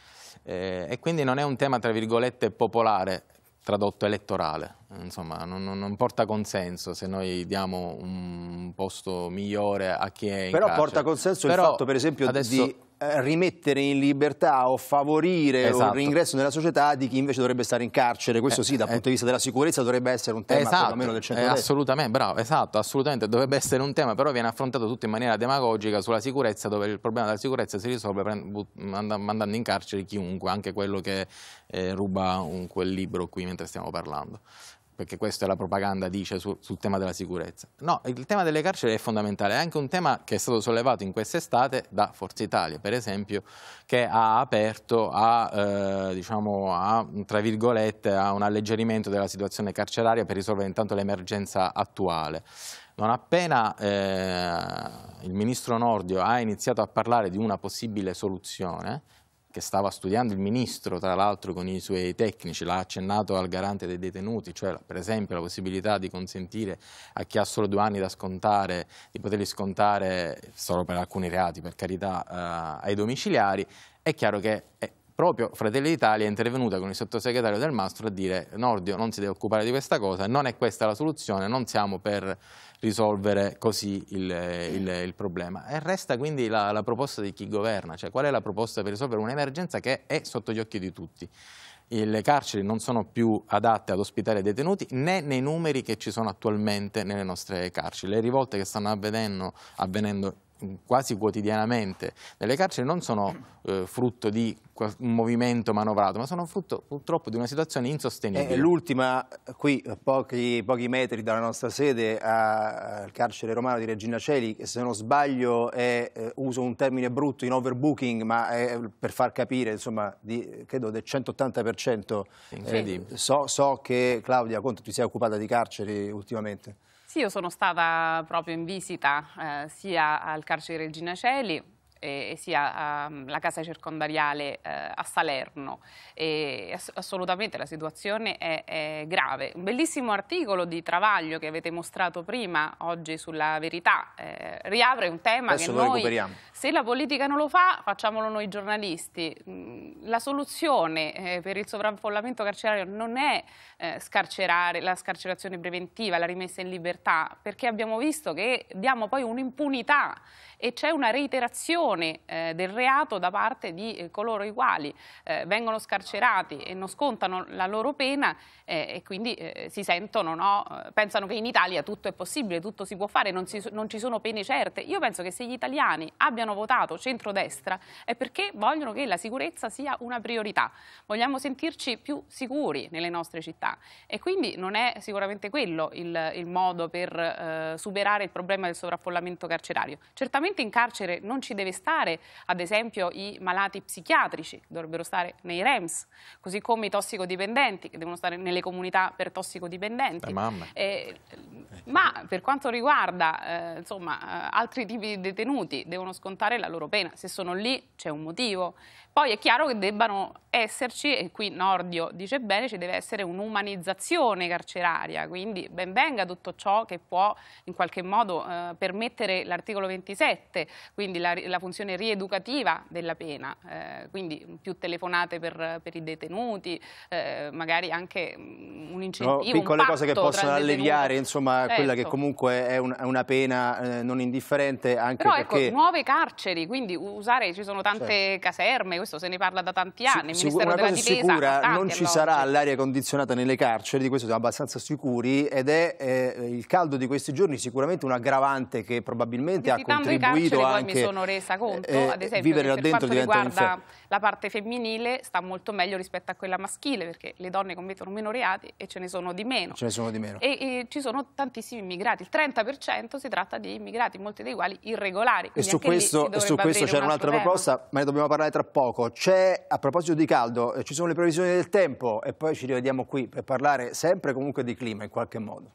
Speaker 2: Eh, e quindi non è un tema, tra virgolette, popolare, tradotto elettorale, insomma non, non, porta consenso se noi diamo un posto migliore a chi è Però carcere. Però porta consenso Però il fatto per esempio adesso... di
Speaker 1: eh, rimettere in libertà o favorire esatto. un reingresso nella società di chi invece dovrebbe stare in carcere. Questo eh, sì, dal eh, punto di vista della sicurezza dovrebbe essere un tema esatto, almeno del centro. Eh,
Speaker 2: assolutamente, bravo, esatto, assolutamente dovrebbe essere un tema, però viene affrontato tutto in maniera demagogica sulla sicurezza, dove il problema della sicurezza si risolve mandando in carcere chiunque, anche quello che eh, ruba un, quel libro qui mentre stiamo parlando perché questa è la propaganda dice su, sul tema della sicurezza. No, il tema delle carceri è fondamentale, è anche un tema che è stato sollevato in quest'estate da Forza Italia, per esempio, che ha aperto a, eh, diciamo, a, a un alleggerimento della situazione carceraria per risolvere intanto l'emergenza attuale. Non appena eh, il ministro Nordio ha iniziato a parlare di una possibile soluzione, che stava studiando il ministro, tra l'altro con i suoi tecnici, l'ha accennato al garante dei detenuti, cioè per esempio la possibilità di consentire a chi ha solo due anni da scontare, di poterli scontare solo per alcuni reati, per carità, eh, ai domiciliari, è chiaro che... È eh, proprio Fratelli d'Italia è intervenuta con il sottosegretario Del Mastro a dire Nordio non si deve occupare di questa cosa, non è questa la soluzione, non siamo per risolvere così il, il, il problema. E resta quindi la, la proposta di chi governa, cioè qual è la proposta per risolvere un'emergenza che è sotto gli occhi di tutti le carceri non sono più adatte ad ospitare detenuti né nei numeri che ci sono attualmente nelle nostre carceri. Le rivolte che stanno avvenendo, avvenendo quasi quotidianamente nelle carceri non sono eh, frutto di un movimento manovrato,
Speaker 1: ma sono frutto purtroppo di una situazione insostenibile. Eh, l'ultima, eh, qui pochi, pochi, metri dalla nostra sede, al carcere romano di Regina Celi, che se non sbaglio è, eh, uso un termine brutto in overbooking, ma è, eh, per far capire, insomma, di, credo del 180%. Eh, incredibile. So, so che Claudia Conte ti sei occupata di carceri ultimamente.
Speaker 3: Sì, io sono stata proprio in visita eh, sia al carcere Regina Celi, eh, sia um, la casa circondariale eh, a Salerno. E ass assolutamente la situazione è, è, grave. Un bellissimo articolo di Travaglio che avete mostrato prima oggi sulla verità eh, riapre un tema Adesso che noi, se la politica non lo fa, facciamolo noi giornalisti. Mm, la soluzione eh, per il sovraffollamento carcerario non è eh, scarcerare, la scarcerazione preventiva, la rimessa in libertà, perché abbiamo visto che diamo poi un'impunità e c'è una reiterazione commissione eh, del reato da parte di eh, coloro i quali eh, vengono scarcerati e non scontano la loro pena eh, e quindi eh, si sentono, no? pensano che in Italia tutto è possibile, tutto si può fare, non, si, non ci sono pene certe. Io penso che se gli italiani abbiano votato centrodestra è perché vogliono che la sicurezza sia una priorità, vogliamo sentirci più sicuri nelle nostre città e quindi non è sicuramente quello il, il modo per eh, superare il problema del sovraffollamento carcerario. Certamente in carcere non ci deve stare stare, ad esempio i malati psichiatrici che dovrebbero stare nei REMS, così come i tossicodipendenti che devono stare nelle comunità per tossicodipendenti. Le mamme. Eh, ma per quanto riguarda eh, insomma, eh, altri tipi di detenuti devono scontare la loro pena, se sono lì c'è un motivo. Poi è chiaro che debbano esserci, e qui Nordio dice bene, ci deve essere un'umanizzazione carceraria, quindi ben venga tutto ciò che può in qualche modo eh, permettere l'articolo 27, quindi la, la, funzione rieducativa della pena, eh, quindi più telefonate per, per i detenuti, eh, magari anche mm, un incentivo, no, piccole cose che possono alleviare
Speaker 1: insomma, quella che certo. comunque è, un, è una pena eh, non indifferente anche Però, ecco, perché... ecco,
Speaker 3: nuove carceri, quindi usare, ci sono tante certo. caserme, questo se ne parla da tanti anni, si, il Ministero una della Difesa... sicura, tanti, non ci allora.
Speaker 1: sarà l'aria condizionata nelle carceri, di questo siamo abbastanza sicuri, ed è eh, il caldo di questi giorni sicuramente un aggravante che probabilmente ha contribuito carceri, anche... Poi mi sono
Speaker 3: resa eh, conto, eh, ad esempio, vivere là dentro riguarda la parte femminile sta molto meglio rispetto a quella maschile, perché le donne commettono meno reati e ce ne sono di meno. Ce
Speaker 1: ne sono di meno. E,
Speaker 3: e ci sono tantissimi tantissimi immigrati, il 30% si tratta di immigrati, molti dei quali irregolari. E su questo, su questo c'era un un'altra proposta,
Speaker 1: ma ne dobbiamo parlare tra poco. C'è, a proposito di caldo, eh, ci sono le previsioni del tempo e poi ci rivediamo qui per parlare sempre comunque di clima in qualche modo.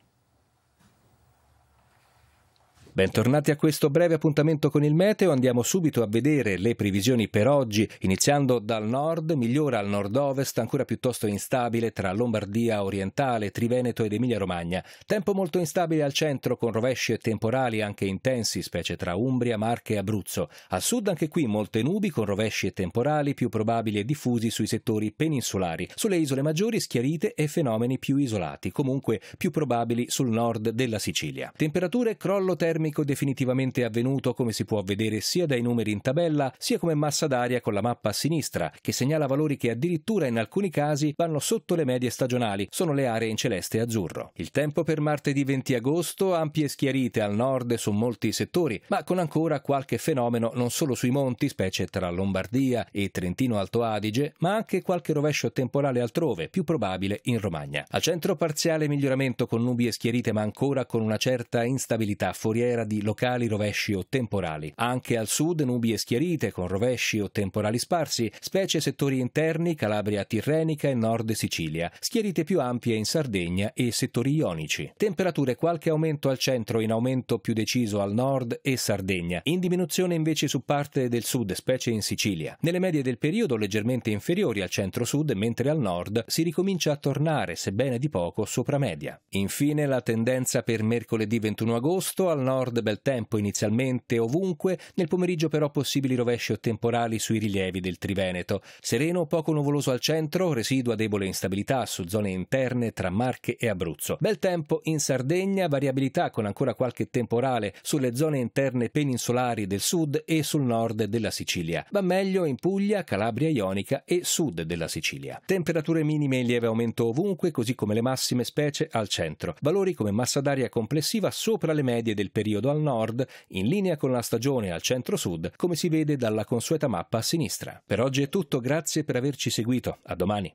Speaker 8: Bentornati a questo breve appuntamento con il meteo, andiamo subito a vedere le previsioni per oggi, iniziando dal nord, migliora al nord-ovest, ancora piuttosto instabile tra Lombardia orientale, Triveneto ed Emilia-Romagna. Tempo molto instabile al centro con rovesci e temporali anche intensi, specie tra Umbria, Marche e Abruzzo. Al sud anche qui molte nubi con rovesci e temporali più probabili e diffusi sui settori peninsulari, sulle isole maggiori schiarite e fenomeni più isolati, comunque più probabili sul nord della Sicilia. Temperature crollo termico dinamico definitivamente avvenuto come si può vedere sia dai numeri in tabella sia come massa d'aria con la mappa a sinistra, che segnala valori che addirittura in alcuni casi vanno sotto le medie stagionali, sono le aree in celeste e azzurro. Il tempo per martedì 20 agosto, ampie schiarite al nord su molti settori, ma con ancora qualche fenomeno non solo sui monti, specie tra Lombardia e Trentino-Alto Adige, ma anche qualche rovescio temporale altrove, più probabile in Romagna. Al centro parziale miglioramento con nubi e schiarite ma ancora con una certa instabilità fuoriera atmosfera di locali rovesci o temporali. Anche al sud nubi e schiarite con rovesci o temporali sparsi, specie settori interni, Calabria Tirrenica e Nord Sicilia, schiarite più ampie in Sardegna e settori ionici. Temperature qualche aumento al centro, in aumento più deciso al nord e Sardegna, in diminuzione invece su parte del sud, specie in Sicilia. Nelle medie del periodo leggermente inferiori al centro-sud, mentre al nord si ricomincia a tornare, sebbene di poco, sopra media. Infine la tendenza per mercoledì 21 agosto al nord nord bel tempo inizialmente ovunque, nel pomeriggio però possibili rovesci o temporali sui rilievi del Triveneto. Sereno, poco nuvoloso al centro, residua debole instabilità su zone interne tra Marche e Abruzzo. Bel tempo in Sardegna, variabilità con ancora qualche temporale sulle zone interne peninsulari del sud e sul nord della Sicilia. Va meglio in Puglia, Calabria Ionica e sud della Sicilia. Temperature minime in lieve aumento ovunque, così come le massime specie al centro. Valori come massa d'aria complessiva sopra le medie del periodo periodo al nord, in linea con la stagione al centro-sud, come si vede dalla consueta mappa a sinistra. Per oggi è tutto, grazie per averci seguito. A domani.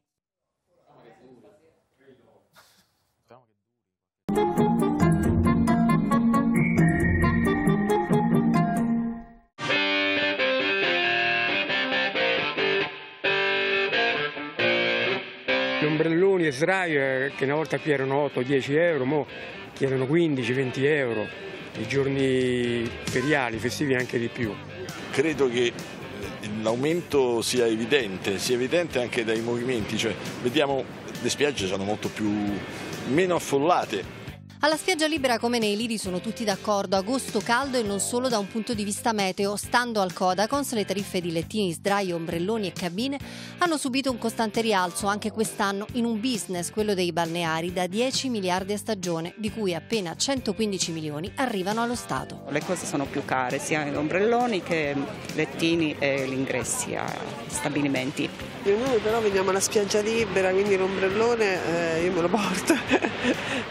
Speaker 2: Gli ombrelloni e sdraio che una volta qui erano 8-10 euro, ora chiedono 15-20 euro i giorni feriali, festivi anche di più.
Speaker 4: Credo che eh, l'aumento sia evidente, sia evidente anche dai movimenti, cioè, vediamo le spiagge sono molto più, meno affollate
Speaker 9: alla spiaggia libera come nei lidi sono tutti d'accordo, agosto caldo e non solo da un punto di vista meteo. Stando al Codacons le tariffe di lettini, sdraio, ombrelloni e cabine hanno subito un costante rialzo anche quest'anno in un business, quello dei balneari, da 10 miliardi a stagione, di cui appena 115 milioni arrivano allo Stato.
Speaker 3: Le cose sono più care, sia gli ombrelloni che lettini e gli ingressi a stabilimenti. Noi però veniamo alla
Speaker 9: spiaggia libera, quindi l'ombrellone eh, io me lo porto.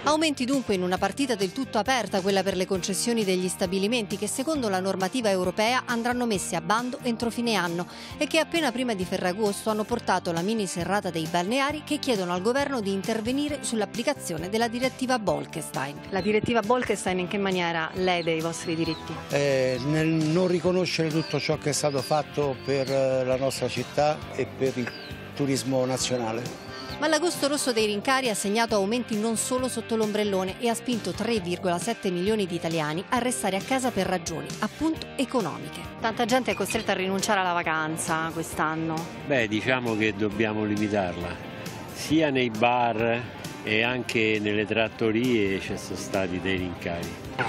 Speaker 9: Aumenti dunque in una partita del tutto aperta quella per le concessioni degli stabilimenti che secondo la normativa europea andranno messe a bando entro fine anno e che appena prima di Ferragosto hanno portato la mini serrata dei balneari che chiedono al governo di intervenire sull'applicazione della direttiva Bolkestein. La direttiva Bolkestein in che maniera lede i vostri diritti?
Speaker 1: Eh, nel non riconoscere tutto ciò che è stato fatto per eh, la nostra città e per il turismo nazionale.
Speaker 9: Ma l'agosto rosso dei rincari ha segnato aumenti non solo sotto l'ombrellone e ha spinto 3,7 milioni di italiani a restare a casa per ragioni, appunto, economiche. Tanta gente è costretta a rinunciare alla vacanza quest'anno.
Speaker 8: Beh, diciamo che dobbiamo limitarla. Sia nei bar e anche nelle trattorie ci sono stati dei rincari.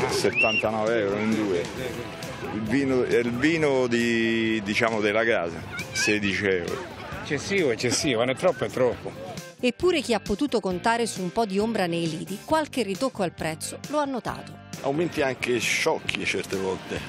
Speaker 8: 79 euro in due. Il vino, il vino di, diciamo, della casa, 16 euro. Eccessivo, eccessivo, non è troppo, è troppo.
Speaker 9: Eppure chi ha potuto contare su un po' di ombra nei lidi, qualche ritocco al prezzo lo ha notato.
Speaker 4: Aumenti anche sciocchi certe volte.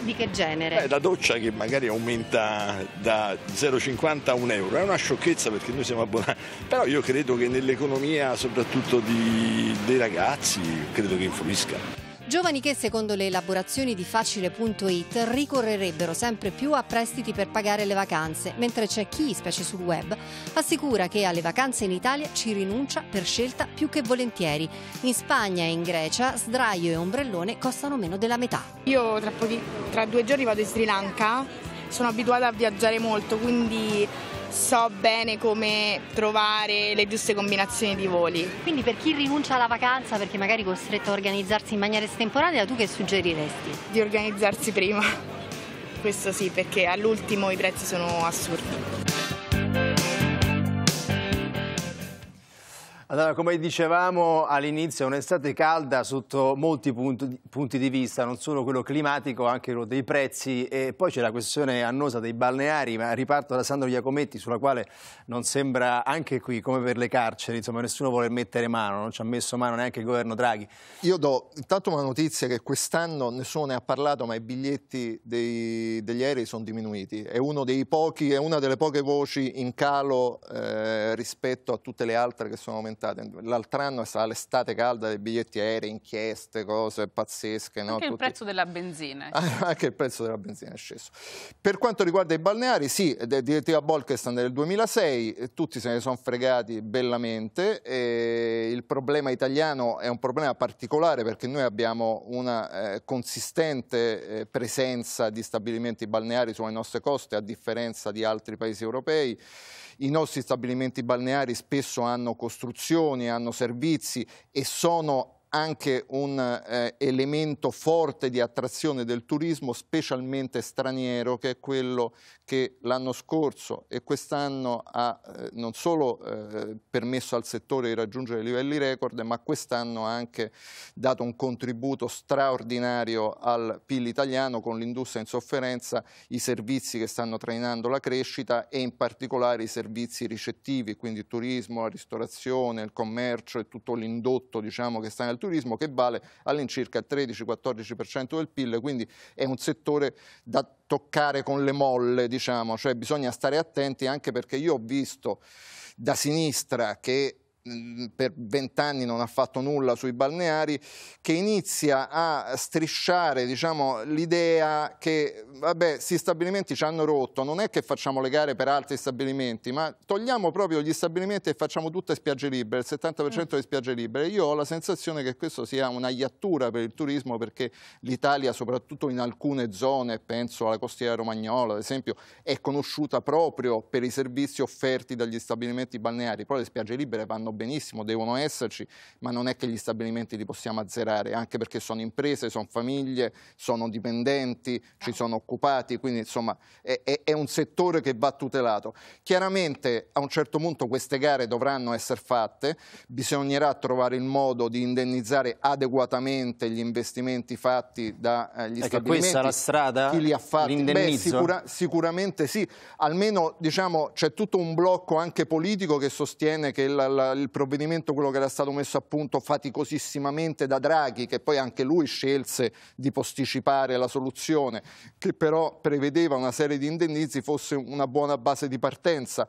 Speaker 9: Di che genere? Beh,
Speaker 4: la doccia che magari aumenta da 0,50 a 1 euro, è una sciocchezza perché noi siamo abbonati, però io credo che nell'economia soprattutto di, dei ragazzi, credo che influisca.
Speaker 9: Giovani che, secondo le elaborazioni di Facile.it, ricorrerebbero sempre più a prestiti per pagare le vacanze, mentre c'è chi, specie sul web, assicura che alle vacanze in Italia ci rinuncia per scelta più che volentieri. In Spagna e in Grecia sdraio e ombrellone costano meno della metà. Io tra, pochi, tra due giorni vado in Sri Lanka, sono abituata a viaggiare molto, quindi so bene come trovare le giuste combinazioni di voli. Quindi per chi rinuncia alla vacanza perché magari è costretto a organizzarsi in maniera estemporanea, tu che suggeriresti? Di organizzarsi prima, questo sì perché all'ultimo i prezzi sono assurdi.
Speaker 1: Allora, come dicevamo all'inizio, è un'estate calda sotto molti punti, di vista, non solo quello climatico, anche quello dei prezzi e poi c'è la questione annosa dei balneari, ma riparto da Sandro Iacometti sulla quale non sembra anche qui come per le carceri, insomma nessuno vuole mettere mano, non ci ha messo mano neanche il governo Draghi.
Speaker 4: Io do intanto una notizia che quest'anno nessuno ne ha parlato, ma i biglietti
Speaker 1: dei,
Speaker 4: degli aerei sono diminuiti, è, pochi, è, una delle poche voci in calo eh, rispetto a tutte le altre che sono aumentate estate. L'altro anno è stata l'estate calda dei biglietti aerei, inchieste, cose pazzesche. No? Anche il prezzo
Speaker 3: della benzina. Ah,
Speaker 4: anche il prezzo della benzina è sceso. Per quanto riguarda i balneari, sì, direttiva Bolkestan del 2006, tutti se ne sono fregati bellamente. il problema italiano è un problema particolare perché noi abbiamo una eh, consistente eh, presenza di stabilimenti balneari sulle nostre coste, a differenza di altri paesi europei. I nostri stabilimenti balneari spesso hanno costruzioni istituzioni, hanno servizi e sono anche un eh, elemento forte di attrazione del turismo, specialmente straniero, che è quello che l'anno scorso e quest'anno ha eh, non solo eh, permesso al settore di raggiungere livelli record, ma quest'anno ha anche dato un contributo straordinario al PIL italiano con l'industria in sofferenza, i servizi che stanno trainando la crescita e in particolare i servizi ricettivi, quindi il turismo, la ristorazione, il commercio e tutto l'indotto diciamo, che sta nel turismo, che vale all'incirca il 13-14% del PIL, quindi è un settore da toccare con le molle, diciamo, cioè bisogna stare attenti anche perché io ho visto da sinistra che per vent'anni non ha fatto nulla sui balneari, che inizia a strisciare diciamo, l'idea che vabbè, questi stabilimenti ci hanno rotto, non è che facciamo le gare per altri stabilimenti, ma togliamo proprio gli stabilimenti e facciamo tutte spiagge libere, il 70% mm. di spiagge libere. Io ho la sensazione che questo sia una iattura per il turismo perché l'Italia, soprattutto in alcune zone, penso alla costiera romagnola ad esempio, è conosciuta proprio per i servizi offerti dagli stabilimenti balneari, però le spiagge libere vanno benissimo, devono esserci, ma non è che gli stabilimenti li possiamo azzerare, anche perché sono imprese, sono famiglie, sono dipendenti, ci sono occupati, quindi insomma è, è, è un settore che va tutelato. Chiaramente a un certo punto queste gare dovranno essere fatte, bisognerà trovare il modo di indennizzare adeguatamente gli investimenti fatti dagli eh, stabilimenti. questa è la strada? Chi li ha fatti? Beh, sicura, sicuramente sì, almeno diciamo, c'è tutto un blocco anche politico che sostiene che la, la, il provvedimento, quello che era stato messo a punto faticosissimamente da Draghi, che poi anche lui scelse di posticipare la soluzione, che però prevedeva una serie di indennizi, fosse una buona base di partenza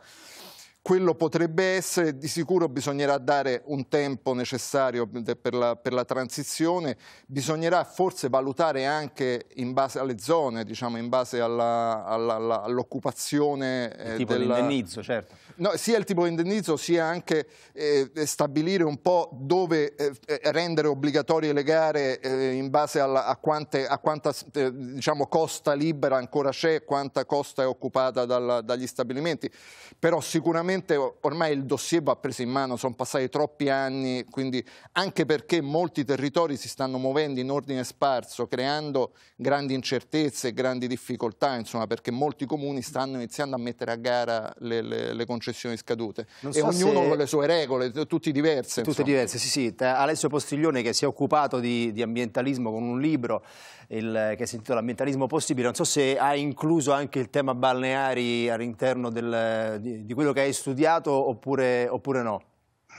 Speaker 4: quello potrebbe essere, di sicuro bisognerà dare un tempo necessario per la, per la transizione, bisognerà forse valutare anche in base alle zone, diciamo, in base all'occupazione. All eh, tipo dell'indennizzo, certo. No, sia il tipo di indennizzo sia anche eh, stabilire un po' dove eh, eh rendere obbligatorie le gare eh, in base alla, a, quante, a quanta eh, diciamo, costa libera ancora c'è, quanta costa è occupata dal, dagli stabilimenti. Però sicuramente ormai il dossier va preso in mano, sono passati troppi anni, quindi anche perché molti territori si stanno muovendo in ordine sparso, creando grandi incertezze, e grandi difficoltà, insomma, perché molti comuni stanno iniziando a mettere a gara le, le, le concessioni concessioni scadute non so e ognuno se... con le
Speaker 1: sue regole, tutti diverse. Tutte insomma. diverse, sì sì. Alessio Postiglione che si è occupato di, di ambientalismo con un libro il, che si intitola Ambientalismo Possibile, non so se ha incluso anche il tema balneari all'interno di, di, quello che hai studiato oppure,
Speaker 6: oppure no.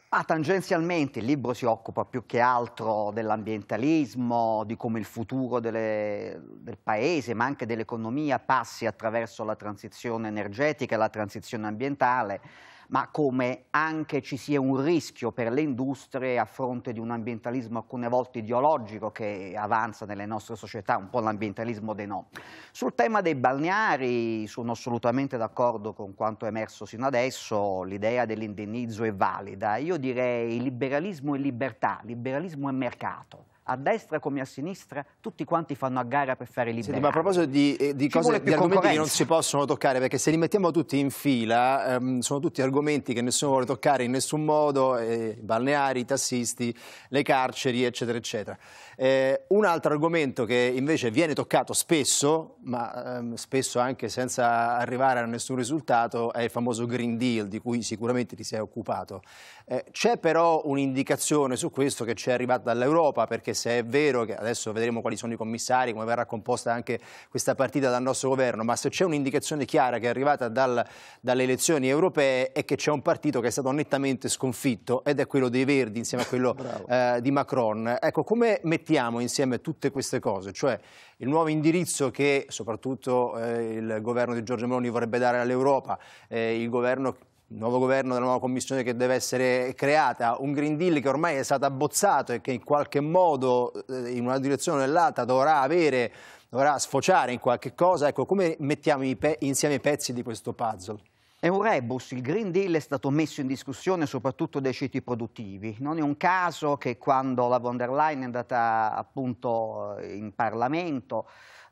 Speaker 6: Ma ah, tangenzialmente il libro si occupa più che altro dell'ambientalismo, di come il futuro delle, del paese, ma anche dell'economia passi attraverso la transizione energetica e la transizione ambientale ma come anche ci sia un rischio per le industrie a fronte di un ambientalismo alcune volte ideologico che avanza nelle nostre società, un po' l'ambientalismo dei no. Sul tema dei balneari sono assolutamente d'accordo con quanto è emerso sino adesso, l'idea dell'indennizzo è valida. Io direi liberalismo e libertà, liberalismo e mercato a destra come a sinistra, tutti quanti fanno a gara per fare liberati. Senti, ma a proposito di, eh, di cose, di argomenti che non si
Speaker 1: possono toccare, perché se li mettiamo tutti in fila, ehm, sono tutti argomenti che nessuno vuole toccare in nessun modo, eh, i balneari, i tassisti, le carceri, eccetera, eccetera. Eh, un altro argomento che invece viene toccato spesso, ma ehm, spesso anche senza arrivare a nessun risultato, è il famoso Green Deal, di cui sicuramente ti sei occupato. Eh, c'è però un'indicazione su questo che ci è arrivata dall'Europa, perché se è vero che adesso vedremo quali sono i commissari, come verrà composta anche questa partita dal nostro governo, ma se c'è un'indicazione chiara che è arrivata dal, dalle elezioni europee è che c'è un partito che è stato nettamente sconfitto ed è quello dei Verdi insieme a quello <laughs> eh, di Macron. Ecco, come mettiamo insieme tutte queste cose? Cioè il nuovo indirizzo che soprattutto eh, il governo di Giorgio Meloni vorrebbe dare all'Europa, eh, il governo il nuovo governo, della nuova commissione che deve essere creata, un Green Deal che ormai è stato abbozzato e che in qualche modo eh, in una direzione o nell'altra dovrà avere, dovrà sfociare in qualche cosa, ecco come
Speaker 6: mettiamo insieme i pezzi di questo puzzle? È un rebus, il Green Deal è stato messo in discussione soprattutto dai ceti produttivi. Non è un caso che quando la von der Leyen è andata appunto in Parlamento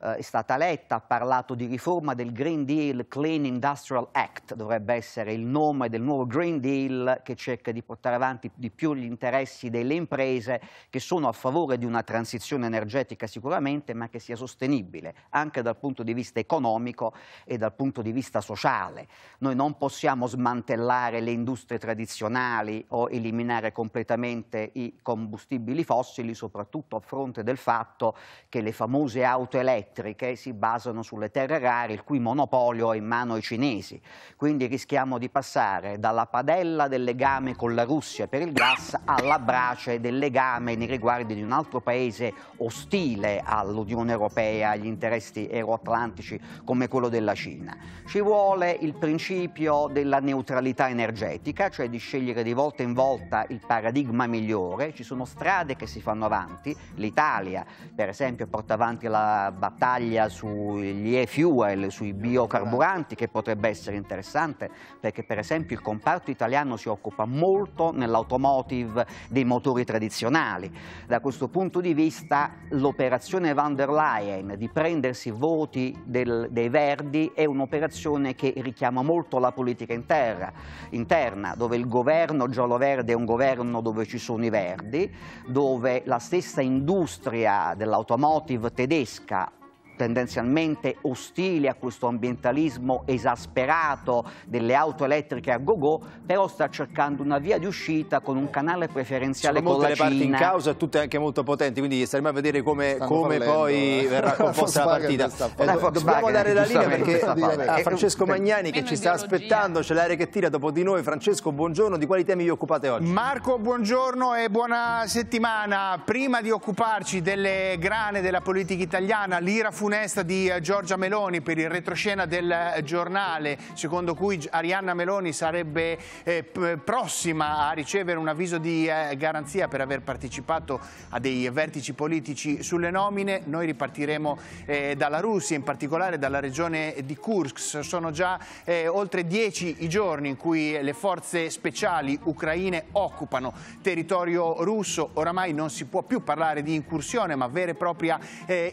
Speaker 6: eh, è stata letta, ha parlato di riforma del Green Deal Clean Industrial Act, dovrebbe essere il nome del nuovo Green Deal che cerca di portare avanti di più gli interessi delle imprese che sono a favore di una transizione energetica sicuramente, ma che sia sostenibile anche dal punto di vista economico e dal punto di vista sociale. Noi non possiamo smantellare le industrie tradizionali o eliminare completamente i combustibili fossili, soprattutto a fronte del fatto che le famose auto elettriche elettriche si basano sulle terre rare, il cui monopolio è in mano ai cinesi. Quindi rischiamo di passare dalla padella del legame con la Russia per il gas alla brace del legame nei riguardi di un altro paese ostile all'Unione Europea, agli interessi euroatlantici come quello della Cina. Ci vuole il principio della neutralità energetica, cioè di scegliere di volta in volta il paradigma migliore. Ci sono strade che si fanno avanti. L'Italia, per esempio, porta avanti la battaglia battaglia sugli e-fuel, sui biocarburanti, che potrebbe essere interessante perché per esempio il comparto italiano si occupa molto nell'automotive dei motori tradizionali. Da questo punto di vista l'operazione van der Leyen di prendersi voti del, dei Verdi è un'operazione che richiama molto la politica interna, interna dove il governo giallo-verde è un governo dove ci sono i Verdi, dove la stessa industria dell'automotive tedesca tendenzialmente ostili a questo ambientalismo esasperato delle auto elettriche a go-go, però sta cercando una via di uscita con un canale preferenziale Sono con la Cina. parti in causa,
Speaker 1: e tutte anche molto potenti, quindi staremo a vedere come, come poi eh. verrà <laughs> composta la partita. Eh, la dobbiamo dare la linea perché a eh, Francesco eh, Magnani che ci sta aspettando, c'è l'aria che tira dopo di noi. Francesco, buongiorno,
Speaker 5: di quali temi vi occupate oggi? Marco, buongiorno e buona settimana. Prima di occuparci delle grane della politica italiana, l'IRA fu funesta di eh, Giorgia Meloni per il retroscena del eh, giornale, secondo cui Arianna Meloni sarebbe eh, prossima a ricevere un avviso di eh, garanzia per aver partecipato a dei vertici politici sulle nomine, noi ripartiremo eh, dalla Russia, in particolare dalla regione di Kursk. Sono già eh, oltre dieci i giorni in cui le forze speciali ucraine occupano territorio russo. Oramai non si può più parlare di incursione, ma vera e propria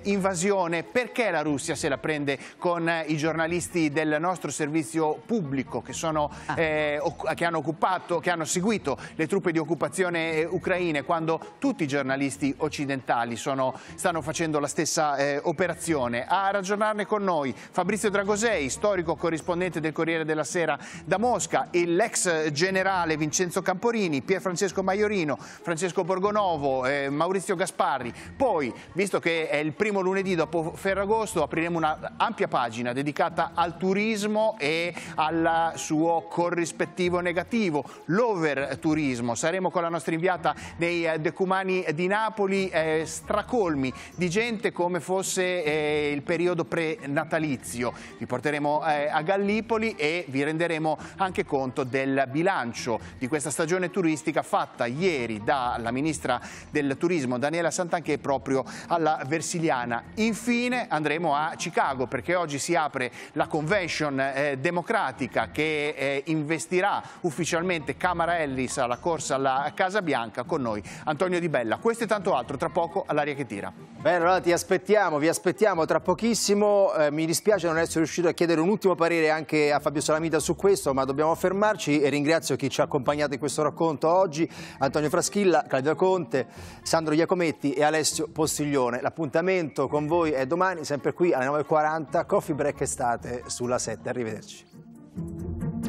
Speaker 5: invasione. Per perché la Russia se la prende con eh, i giornalisti del nostro servizio pubblico che, sono, ah. eh, che, hanno, occupato, che hanno seguito le truppe di occupazione eh, ucraine quando tutti i giornalisti occidentali sono, stanno facendo la stessa eh, operazione? A ragionarne con noi Fabrizio Dragosei, storico corrispondente del Corriere della Sera da Mosca l'ex generale Vincenzo Camporini, Pier Francesco Maiorino, Francesco Borgonovo, eh, Maurizio Gasparri. Poi, visto che è il primo lunedì dopo Ferrari, Ferragosto apriremo un'ampia pagina dedicata al turismo e al suo corrispettivo negativo, l'over turismo. Saremo con la nostra inviata dei eh, decumani di Napoli eh, stracolmi di gente come fosse eh, il periodo pre-natalizio. Vi porteremo eh, a Gallipoli e vi renderemo anche conto del bilancio di questa stagione turistica fatta ieri dalla Ministra del Turismo Daniela Santanché proprio alla Versiliana. Infine andremo a Chicago perché oggi si apre la convention eh, democratica che eh, investirà ufficialmente Camara Ellis alla corsa alla Casa Bianca con noi Antonio Di Bella. Questo e tanto altro tra poco all'aria che tira.
Speaker 1: Bene, allora ti aspettiamo, vi aspettiamo tra pochissimo. Eh, mi dispiace non essere riuscito a chiedere un ultimo parere anche a Fabio Salamita su questo, ma dobbiamo fermarci e ringrazio chi ci ha accompagnato in questo racconto oggi, Antonio Fraschilla, Claudio Conte, Sandro Iacometti e Alessio Postiglione. L'appuntamento con voi è domani domani, sempre qui alle 9.40, Coffee Break Estate sulla 7. Arrivederci.